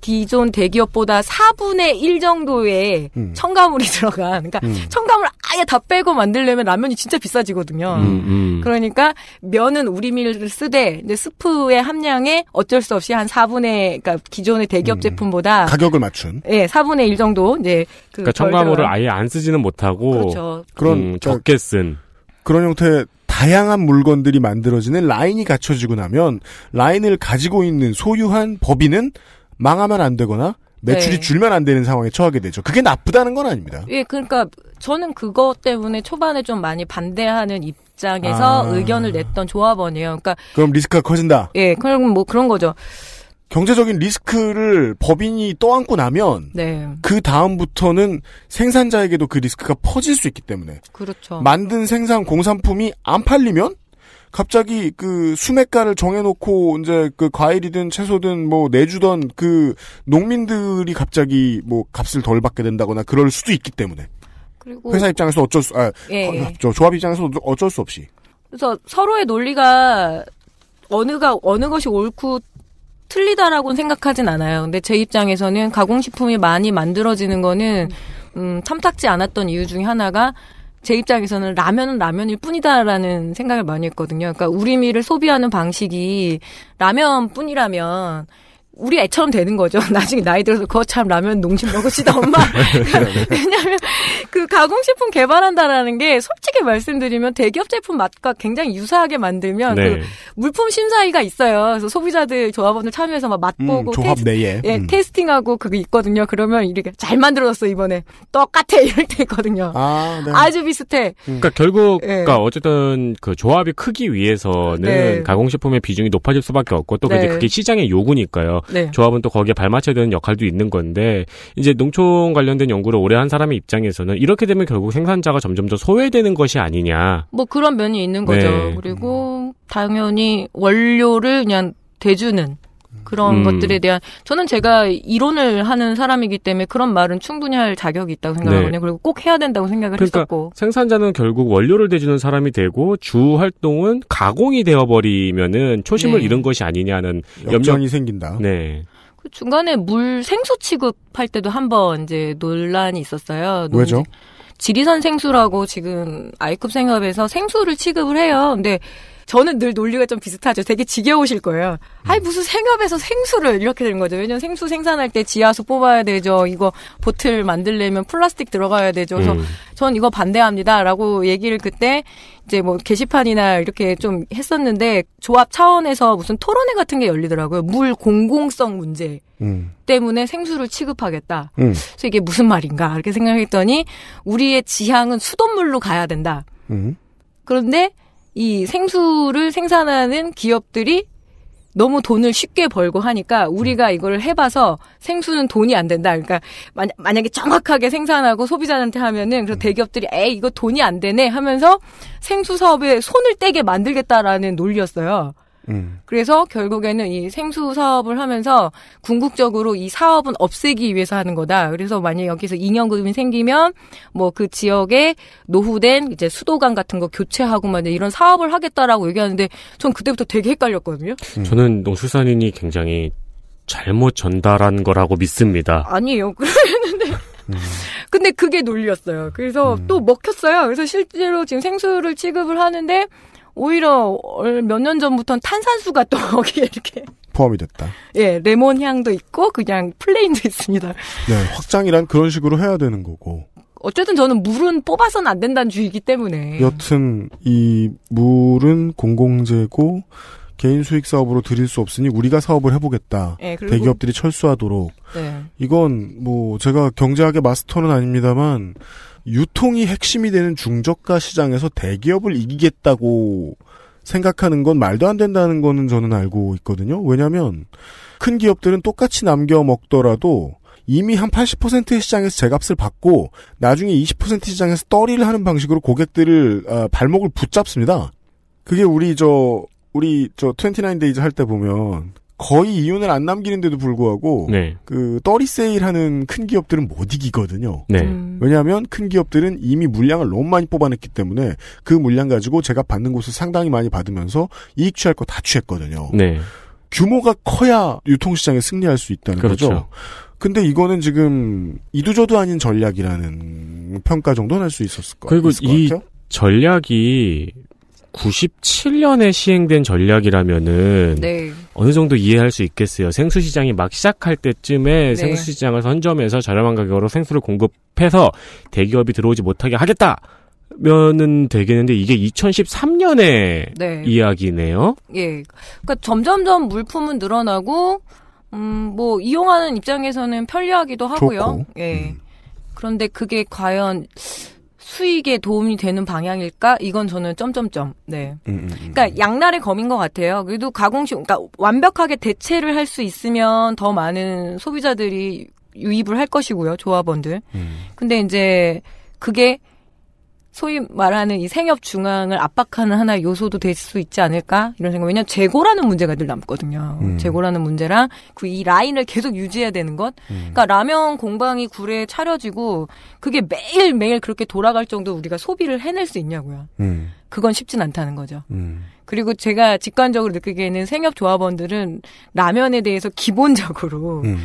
기존 대기업보다 4분의 1 정도의 음. 첨가물이 들어간 그러니까 음. 첨가물 아예 다 빼고 만들려면 라면이 진짜 비싸지거든요. 음, 음. 그러니까 면은 우리밀을 쓰되 근데 스프의 함량에 어쩔 수 없이 한 4분의 그러니까 기존의 대기업 음. 제품보다 가격을 맞춘 예, 네, 4분의 1 정도 이제 그 그러니까 첨가물을 아예 안 쓰지는 못하고 그렇죠. 그런 음, 적게 쓴 그런 형태의 다양한 물건들이 만들어지는 라인이 갖춰지고 나면 라인을 가지고 있는 소유한 법인은 망하면 안 되거나 매출이 네. 줄면 안 되는 상황에 처하게 되죠. 그게 나쁘다는 건 아닙니다. 예, 그러니까 저는 그것 때문에 초반에 좀 많이 반대하는 입장에서 아. 의견을 냈던 조합원이에요. 그러니까 그럼 리스크가 커진다. 예, 그럼 뭐 그런 거죠. 경제적인 리스크를 법인이 떠안고 나면 네. 그 다음부터는 생산자에게도 그 리스크가 퍼질 수 있기 때문에 그렇죠. 만든 생산 공산품이 안 팔리면 갑자기 그 수매가를 정해놓고 이제 그 과일이든 채소든 뭐 내주던 그 농민들이 갑자기 뭐 값을 덜 받게 된다거나 그럴 수도 있기 때문에 그리고 회사 입장에서 어쩔 수, 아, 예. 예. 조합 입장에서 어쩔 수 없이 그래서 서로의 논리가 어느가 어느 것이 옳고 틀리다라고는 생각하진 않아요. 근데 제 입장에서는 가공식품이 많이 만들어지는 거는 음, 탐탁지 않았던 이유 중에 하나가 제 입장에서는 라면은 라면일 뿐이다라는 생각을 많이 했거든요. 그러니까 우리미를 소비하는 방식이 라면뿐이라면 우리 애처럼 되는 거죠. 나중에 나이 들어서 그거 참 라면 농심 먹으시다 엄마. 왜냐하면 그 가공식품 개발한다라는 게 솔직히 말씀드리면 대기업 제품 맛과 굉장히 유사하게 만들면 그 네. 그 물품 심사위가 있어요. 그래서 소비자들 조합원들 참여해서 막 맛보고 음, 조합 테스, 내에 예, 음. 테스팅하고 그게 있거든요. 그러면 이렇게 잘 만들었어 이번에 똑같아 이럴 때 있거든요. 아, 네. 주 비슷해. 음. 그러니까 결국 예. 그러니까 어쨌든 그 조합이 크기 위해서는 네. 가공식품의 비중이 높아질 수밖에 없고 또 네. 그게 시장의 요구니까요. 네. 조합은 또 거기에 발맞춰야 되는 역할도 있는 건데 이제 농촌 관련된 연구를 오래 한 사람의 입장에서는 이렇게 되면 결국 생산자가 점점 더 소외되는 것이 아니냐. 뭐 그런 면이 있는 거죠. 네. 그리고 당연히 원료를 그냥 대주는 그런 음. 것들에 대한 저는 제가 이론을 하는 사람이기 때문에 그런 말은 충분히 할 자격이 있다고 생각하거든요. 네. 그리고 꼭 해야 된다고 생각을 그러니까 했었고 생산자는 결국 원료를 대주는 사람이 되고 주 활동은 가공이 되어버리면은 초심을 네. 잃은 것이 아니냐는 염려이 생긴다. 네. 그 중간에 물 생수 취급할 때도 한번 이제 논란이 있었어요. 왜죠? 지 지리산 생수라고 지금 아이급 생업에서 생수를 취급을 해요. 근데 저는 늘 논리가 좀 비슷하죠. 되게 지겨우실 거예요. 아니 음. 무슨 생업에서 생수를 이렇게 되는 거죠. 왜냐면 생수 생산할 때 지하수 뽑아야 되죠. 이거 보틀 만들려면 플라스틱 들어가야 되죠. 그래서 음. 전 이거 반대합니다라고 얘기를 그때 이제 뭐 게시판이나 이렇게 좀 했었는데 조합 차원에서 무슨 토론회 같은 게 열리더라고요. 물 공공성 문제 음. 때문에 생수를 취급하겠다. 음. 그래서 이게 무슨 말인가 이렇게 생각했더니 우리의 지향은 수돗물로 가야 된다. 음. 그런데 이 생수를 생산하는 기업들이 너무 돈을 쉽게 벌고 하니까 우리가 이걸 해봐서 생수는 돈이 안 된다. 그러니까 만약에 정확하게 생산하고 소비자한테 하면은 그래서 대기업들이 에이 이거 돈이 안 되네 하면서 생수 사업에 손을 떼게 만들겠다라는 논리였어요. 음. 그래서 결국에는 이 생수 사업을 하면서 궁극적으로 이 사업은 없애기 위해서 하는 거다. 그래서 만약 여기서 인연금이 생기면 뭐 그 지역에 노후된 이제 수도관 같은 거 교체하고 막 이런 사업을 하겠다라고 얘기하는데 전 그때부터 되게 헷갈렸거든요. 음. 저는 농수산인이 굉장히 잘못 전달한 거라고 믿습니다. 아니에요. 그랬는데 음. 근데 그게 논리였어요. 그래서 음. 또 먹혔어요. 그래서 실제로 지금 생수를 취급을 하는데 오히려 몇 년 전부터는 탄산수가 또 거기에 이렇게 포함이 됐다. 예, 레몬 향도 있고 그냥 플레인도 있습니다. 네, 확장이란 그런 식으로 해야 되는 거고. 어쨌든 저는 물은 뽑아서는 안 된다는 주의이기 때문에. 여튼 이 물은 공공재고 개인 수익 사업으로 드릴 수 없으니 우리가 사업을 해보겠다. 네, 대기업들이 철수하도록. 네. 이건 뭐 제가 경제학의 마스터는 아닙니다만 유통이 핵심이 되는 중저가 시장에서 대기업을 이기겠다고 생각하는 건 말도 안 된다는 거는 저는 알고 있거든요. 왜냐하면 큰 기업들은 똑같이 남겨 먹더라도 이미 한 80%의 시장에서 제값을 받고 나중에 20% 시장에서 떨이를 하는 방식으로 고객들을 아, 발목을 붙잡습니다. 그게 우리 저 우리 저 29데이즈 할 때 보면 거의 이윤을 안 남기는데도 불구하고 네. 그 떨이 세일하는 큰 기업들은 못 이기거든요. 네. 음. 왜냐하면 큰 기업들은 이미 물량을 너무 많이 뽑아냈기 때문에 그 물량 가지고 제가 받는 곳을 상당히 많이 받으면서 이익 취할 거 다 취했거든요. 네. 규모가 커야 유통시장에 승리할 수 있다는 그렇죠. 거죠. 근데 이거는 지금 이두저도 아닌 전략이라는 평가 정도는 할 수 있었을 거예요. 그리고 이 같아요? 전략이 97년에 시행된 전략이라면은 네. 어느 정도 이해할 수 있겠어요. 생수 시장이 막 시작할 때쯤에 네. 생수 시장을 선점해서 저렴한 가격으로 생수를 공급해서 대기업이 들어오지 못하게 하겠다. 면은 되겠는데 이게 2013년의 네. 이야기네요. 예. 그러니까 점점점 물품은 늘어나고 음뭐 이용하는 입장에서는 편리하기도 하고요. 좋고. 예. 음. 그런데 그게 과연 수익에 도움이 되는 방향일까? 이건 저는 점점점. 네. 음, 음, 음, 그러니까 양날의 검인 것 같아요. 그래도 가공식 그러니까 완벽하게 대체를 할 수 있으면 더 많은 소비자들이 유입을 할 것이고요. 조합원들. 음. 근데 이제 그게 소위 말하는 이 생협 중앙을 압박하는 하나의 요소도 될 수 있지 않을까 이런 생각. 왜냐하면 재고라는 문제가 늘 남거든요. 음. 재고라는 문제랑 그 이 라인을 계속 유지해야 되는 것. 음. 그러니까 라면 공방이 굴에 차려지고 그게 매일 매일 그렇게 돌아갈 정도 우리가 소비를 해낼 수 있냐고요. 음. 그건 쉽진 않다는 거죠. 음. 그리고 제가 직관적으로 느끼기에는 생협 조합원들은 라면에 대해서 기본적으로. 음.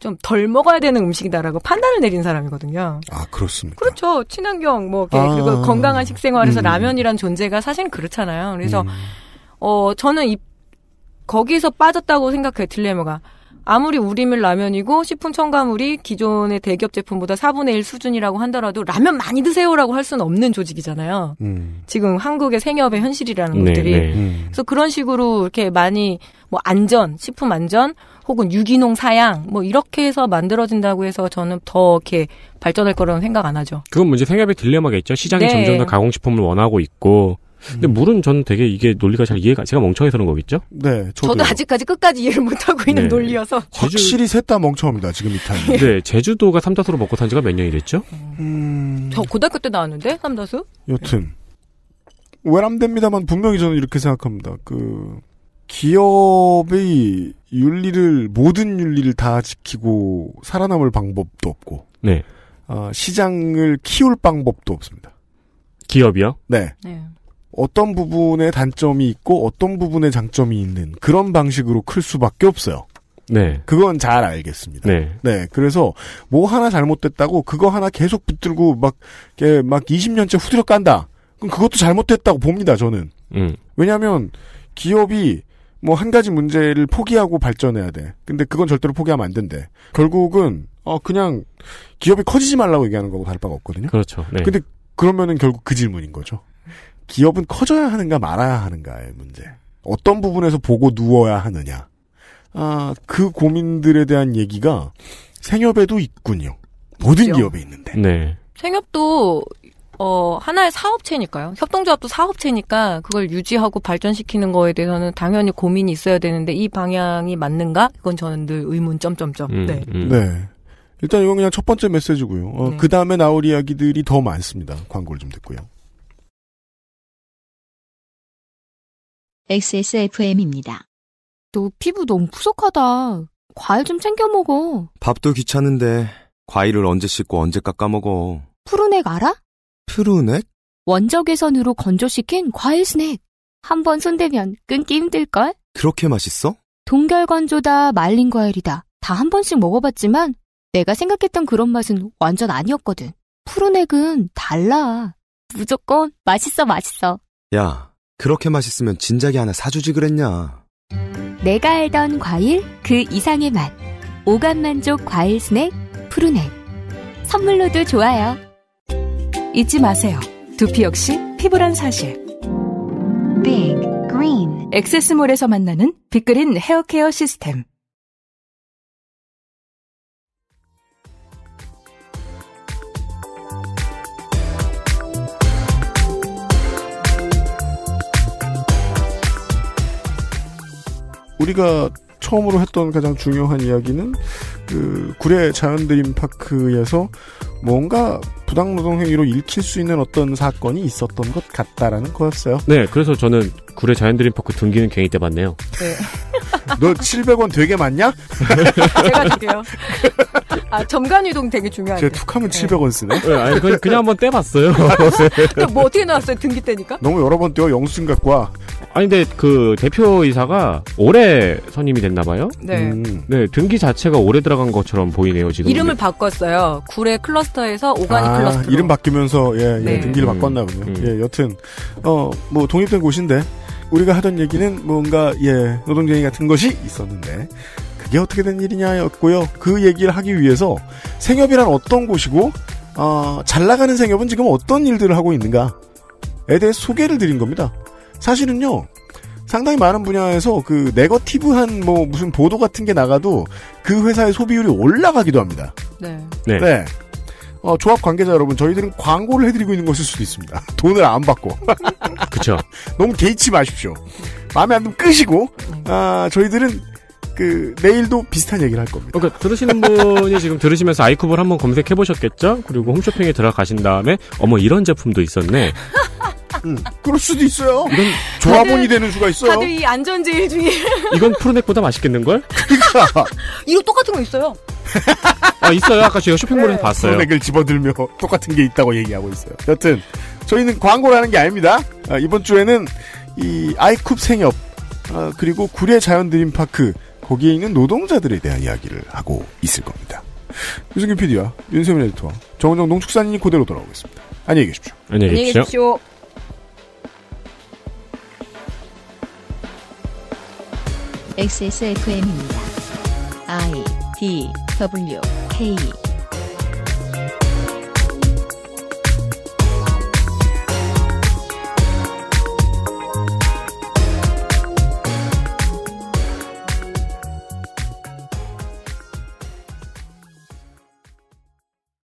좀덜 먹어야 되는 음식이다라고 판단을 내린 사람이거든요. 아 그렇습니다. 그렇죠. 친환경 뭐 이렇게 아, 그리고 건강한 식생활에서 음. 라면이란 존재가 사실 그렇잖아요. 그래서 음. 어 저는 이 거기서 빠졌다고 생각해요. 딜레마가. 아무리 우리밀 라면이고 식품 첨가물이 기존의 대기업 제품보다 4분의 1 수준이라고 한더라도 라면 많이 드세요라고 할 수는 없는 조직이잖아요. 음. 지금 한국의 생협의 현실이라는 네, 것들이. 네. 네. 음. 그래서 그런 식으로 이렇게 많이 뭐 안전, 식품 안전, 혹은 유기농 사양 뭐 이렇게 해서 만들어진다고 해서 저는 더 이렇게 발전할 거라는 생각 안 하죠. 그건 이제 생협의 딜레마가있죠 시장이 네. 점점 더 가공식품을 원하고 있고 근데 음. 물은 저는 되게 이게 논리가 잘 이해가 제가 멍청해서 그런 거겠죠? 네, 저도, 저도 아직까지 끝까지 이해를 못 하고 있는 네. 논리여서 확실히 셋 다 멍청합니다 지금 이탄. 네, 제주도가 삼다수로 먹고 산 지가 몇 년이 됐죠? 음... 저 고등학교 때 나왔는데 삼다수? 여튼 외람됩니다만 분명히 저는 이렇게 생각합니다. 그기업이 윤리를 모든 윤리를 다 지키고 살아남을 방법도 없고 네. 어, 시장을 키울 방법도 없습니다. 기업이요? 네. 네. 어떤 부분에 단점이 있고 어떤 부분에 장점이 있는 그런 방식으로 클 수밖에 없어요. 네. 그건 잘 알겠습니다. 네. 네. 그래서 뭐 하나 잘못됐다고 그거 하나 계속 붙들고 막, 막 20년째 후드려 깐다. 그럼 그것도 잘못됐다고 봅니다, 저는. 음. 왜냐면 하 기업이 뭐한 가지 문제를 포기하고 발전해야 돼. 근데 그건 절대로 포기하면 안 된대. 결국은 어 그냥 기업이 커지지 말라고 얘기하는 거고 다를 바가 없거든요. 그렇죠. 네. 근데 그러면은 결국 그 질문인 거죠. 기업은 커져야 하는가 말아야 하는가의 문제. 어떤 부분에서 보고 누워야 하느냐. 아, 그 고민들에 대한 얘기가 생협에도 있군요. 모든 그렇죠. 기업에 있는데. 네. 생협도 어, 하나의 사업체니까요. 협동조합도 사업체니까 그걸 유지하고 발전시키는 거에 대해서는 당연히 고민이 있어야 되는데 이 방향이 맞는가? 이건 저는 늘 의문 점점점. 음, 네. 음. 네. 일단 이건 그냥 첫 번째 메시지고요. 어, 네. 그 다음에 나올 이야기들이 더 많습니다. 광고를 좀 듣고요. XSFM입니다. 너 피부 너무 푸석하다. 과일 좀 챙겨 먹어. 밥도 귀찮은데 과일을 언제 씻고 언제 깎아 먹어. 푸른 액 알아? 푸르넥? 원적외선으로 건조시킨 과일 스낵. 한 번 손대면 끊기 힘들걸? 그렇게 맛있어? 동결건조다, 말린 과일이다. 다 한 번씩 먹어봤지만 내가 생각했던 그런 맛은 완전 아니었거든. 푸르넥은 달라. 무조건 맛있어, 맛있어. 야, 그렇게 맛있으면 진작에 하나 사주지 그랬냐. 내가 알던 과일, 그 이상의 맛. 오감 만족 과일 스낵, 푸르넥. 선물로도 좋아요. 잊지 마세요. 두피 역시 피부란 사실. Big Green. 엑세스몰에서 만나는 빅그린 헤어케어 시스템. 우리가 처음으로 했던 가장 중요한 이야기는 그 구례 자연드림 파크에서 뭔가 부당노동 행위로 읽힐 수 있는 어떤 사건이 있었던 것 같다라는 거였어요. 네, 그래서 저는 구례 자연드림 파크 등기는 괜히 때 봤네요. 네. 너 700원 되게 많냐? 아, 제가 드게요. 아, 점간이동 되게 중요한데. 제가 툭하면 네. 700원 쓰네. 네, 아니, 그냥, 그냥 한번 떼봤어요. 근데 뭐 어떻게 나왔어요? 등기 때니까? 너무 여러 번 떼어 영수증 갖고 와. 아니, 근데 그 대표이사가 올해 선임이 됐나봐요. 네. 음. 네, 등기 자체가 올해 들어 들어간 것처럼 보이네요 지금. 이름을 바꿨어요. 구례 클러스터에서 오가닉 아, 클러스터. 이름 바뀌면서 예, 예 네. 등기를 음. 바꿨나 보네요. 음. 예, 여튼 어뭐 독립된 곳인데 우리가 하던 얘기는 뭔가 예 노동쟁이 같은 것이 있었는데 그게 어떻게 된 일이냐였고요. 그 얘기를 하기 위해서 생협이란 어떤 곳이고 어, 잘 나가는 생협은 지금 어떤 일들을 하고 있는가에 대해 소개를 드린 겁니다. 사실은요 상당히 많은 분야에서 그 네거티브한 뭐 무슨 보도 같은 게 나가도 그 회사의 소비율이 올라가기도 합니다. 네. 네. 네. 어, 조합 관계자 여러분, 저희들은 광고를 해드리고 있는 것일 수도 있습니다. 돈을 안 받고. 그쵸. 너무 개의치 마십시오. 마음에 안 들면 끄시고, 네. 아, 저희들은 그, 내일도 비슷한 얘기를 할 겁니다. 그러니까 들으시는 분이 지금 들으시면서 아이쿠볼 한번 검색해보셨겠죠? 그리고 홈쇼핑에 들어가신 다음에, 어머, 이런 제품도 있었네. 음, 그럴 수도 있어요. 이런 조합원이 되는 수가 있어요. 다들 이 안전제일 중에 이건 푸른액보다 맛있겠는 걸? 그니까 이거 똑같은 거 있어요. 아 있어요. 아까 제가 쇼핑몰에서 네. 봤어요. 푸른액을 집어들며 똑같은 게 있다고 얘기하고 있어요. 여튼 저희는 광고라는 게 아닙니다. 아, 이번 주에는 이 아이쿱 생협 아, 그리고 구례 자연드림파크 거기에 있는 노동자들에 대한 이야기를 하고 있을 겁니다. 유승균 PD와 윤세민 에디터와 정은정 농축산인이 그대로 돌아오겠습니다. 안녕히 계십시오. 안녕히 계십시오. 안녕히 계십시오. XSFM입니다. I D W K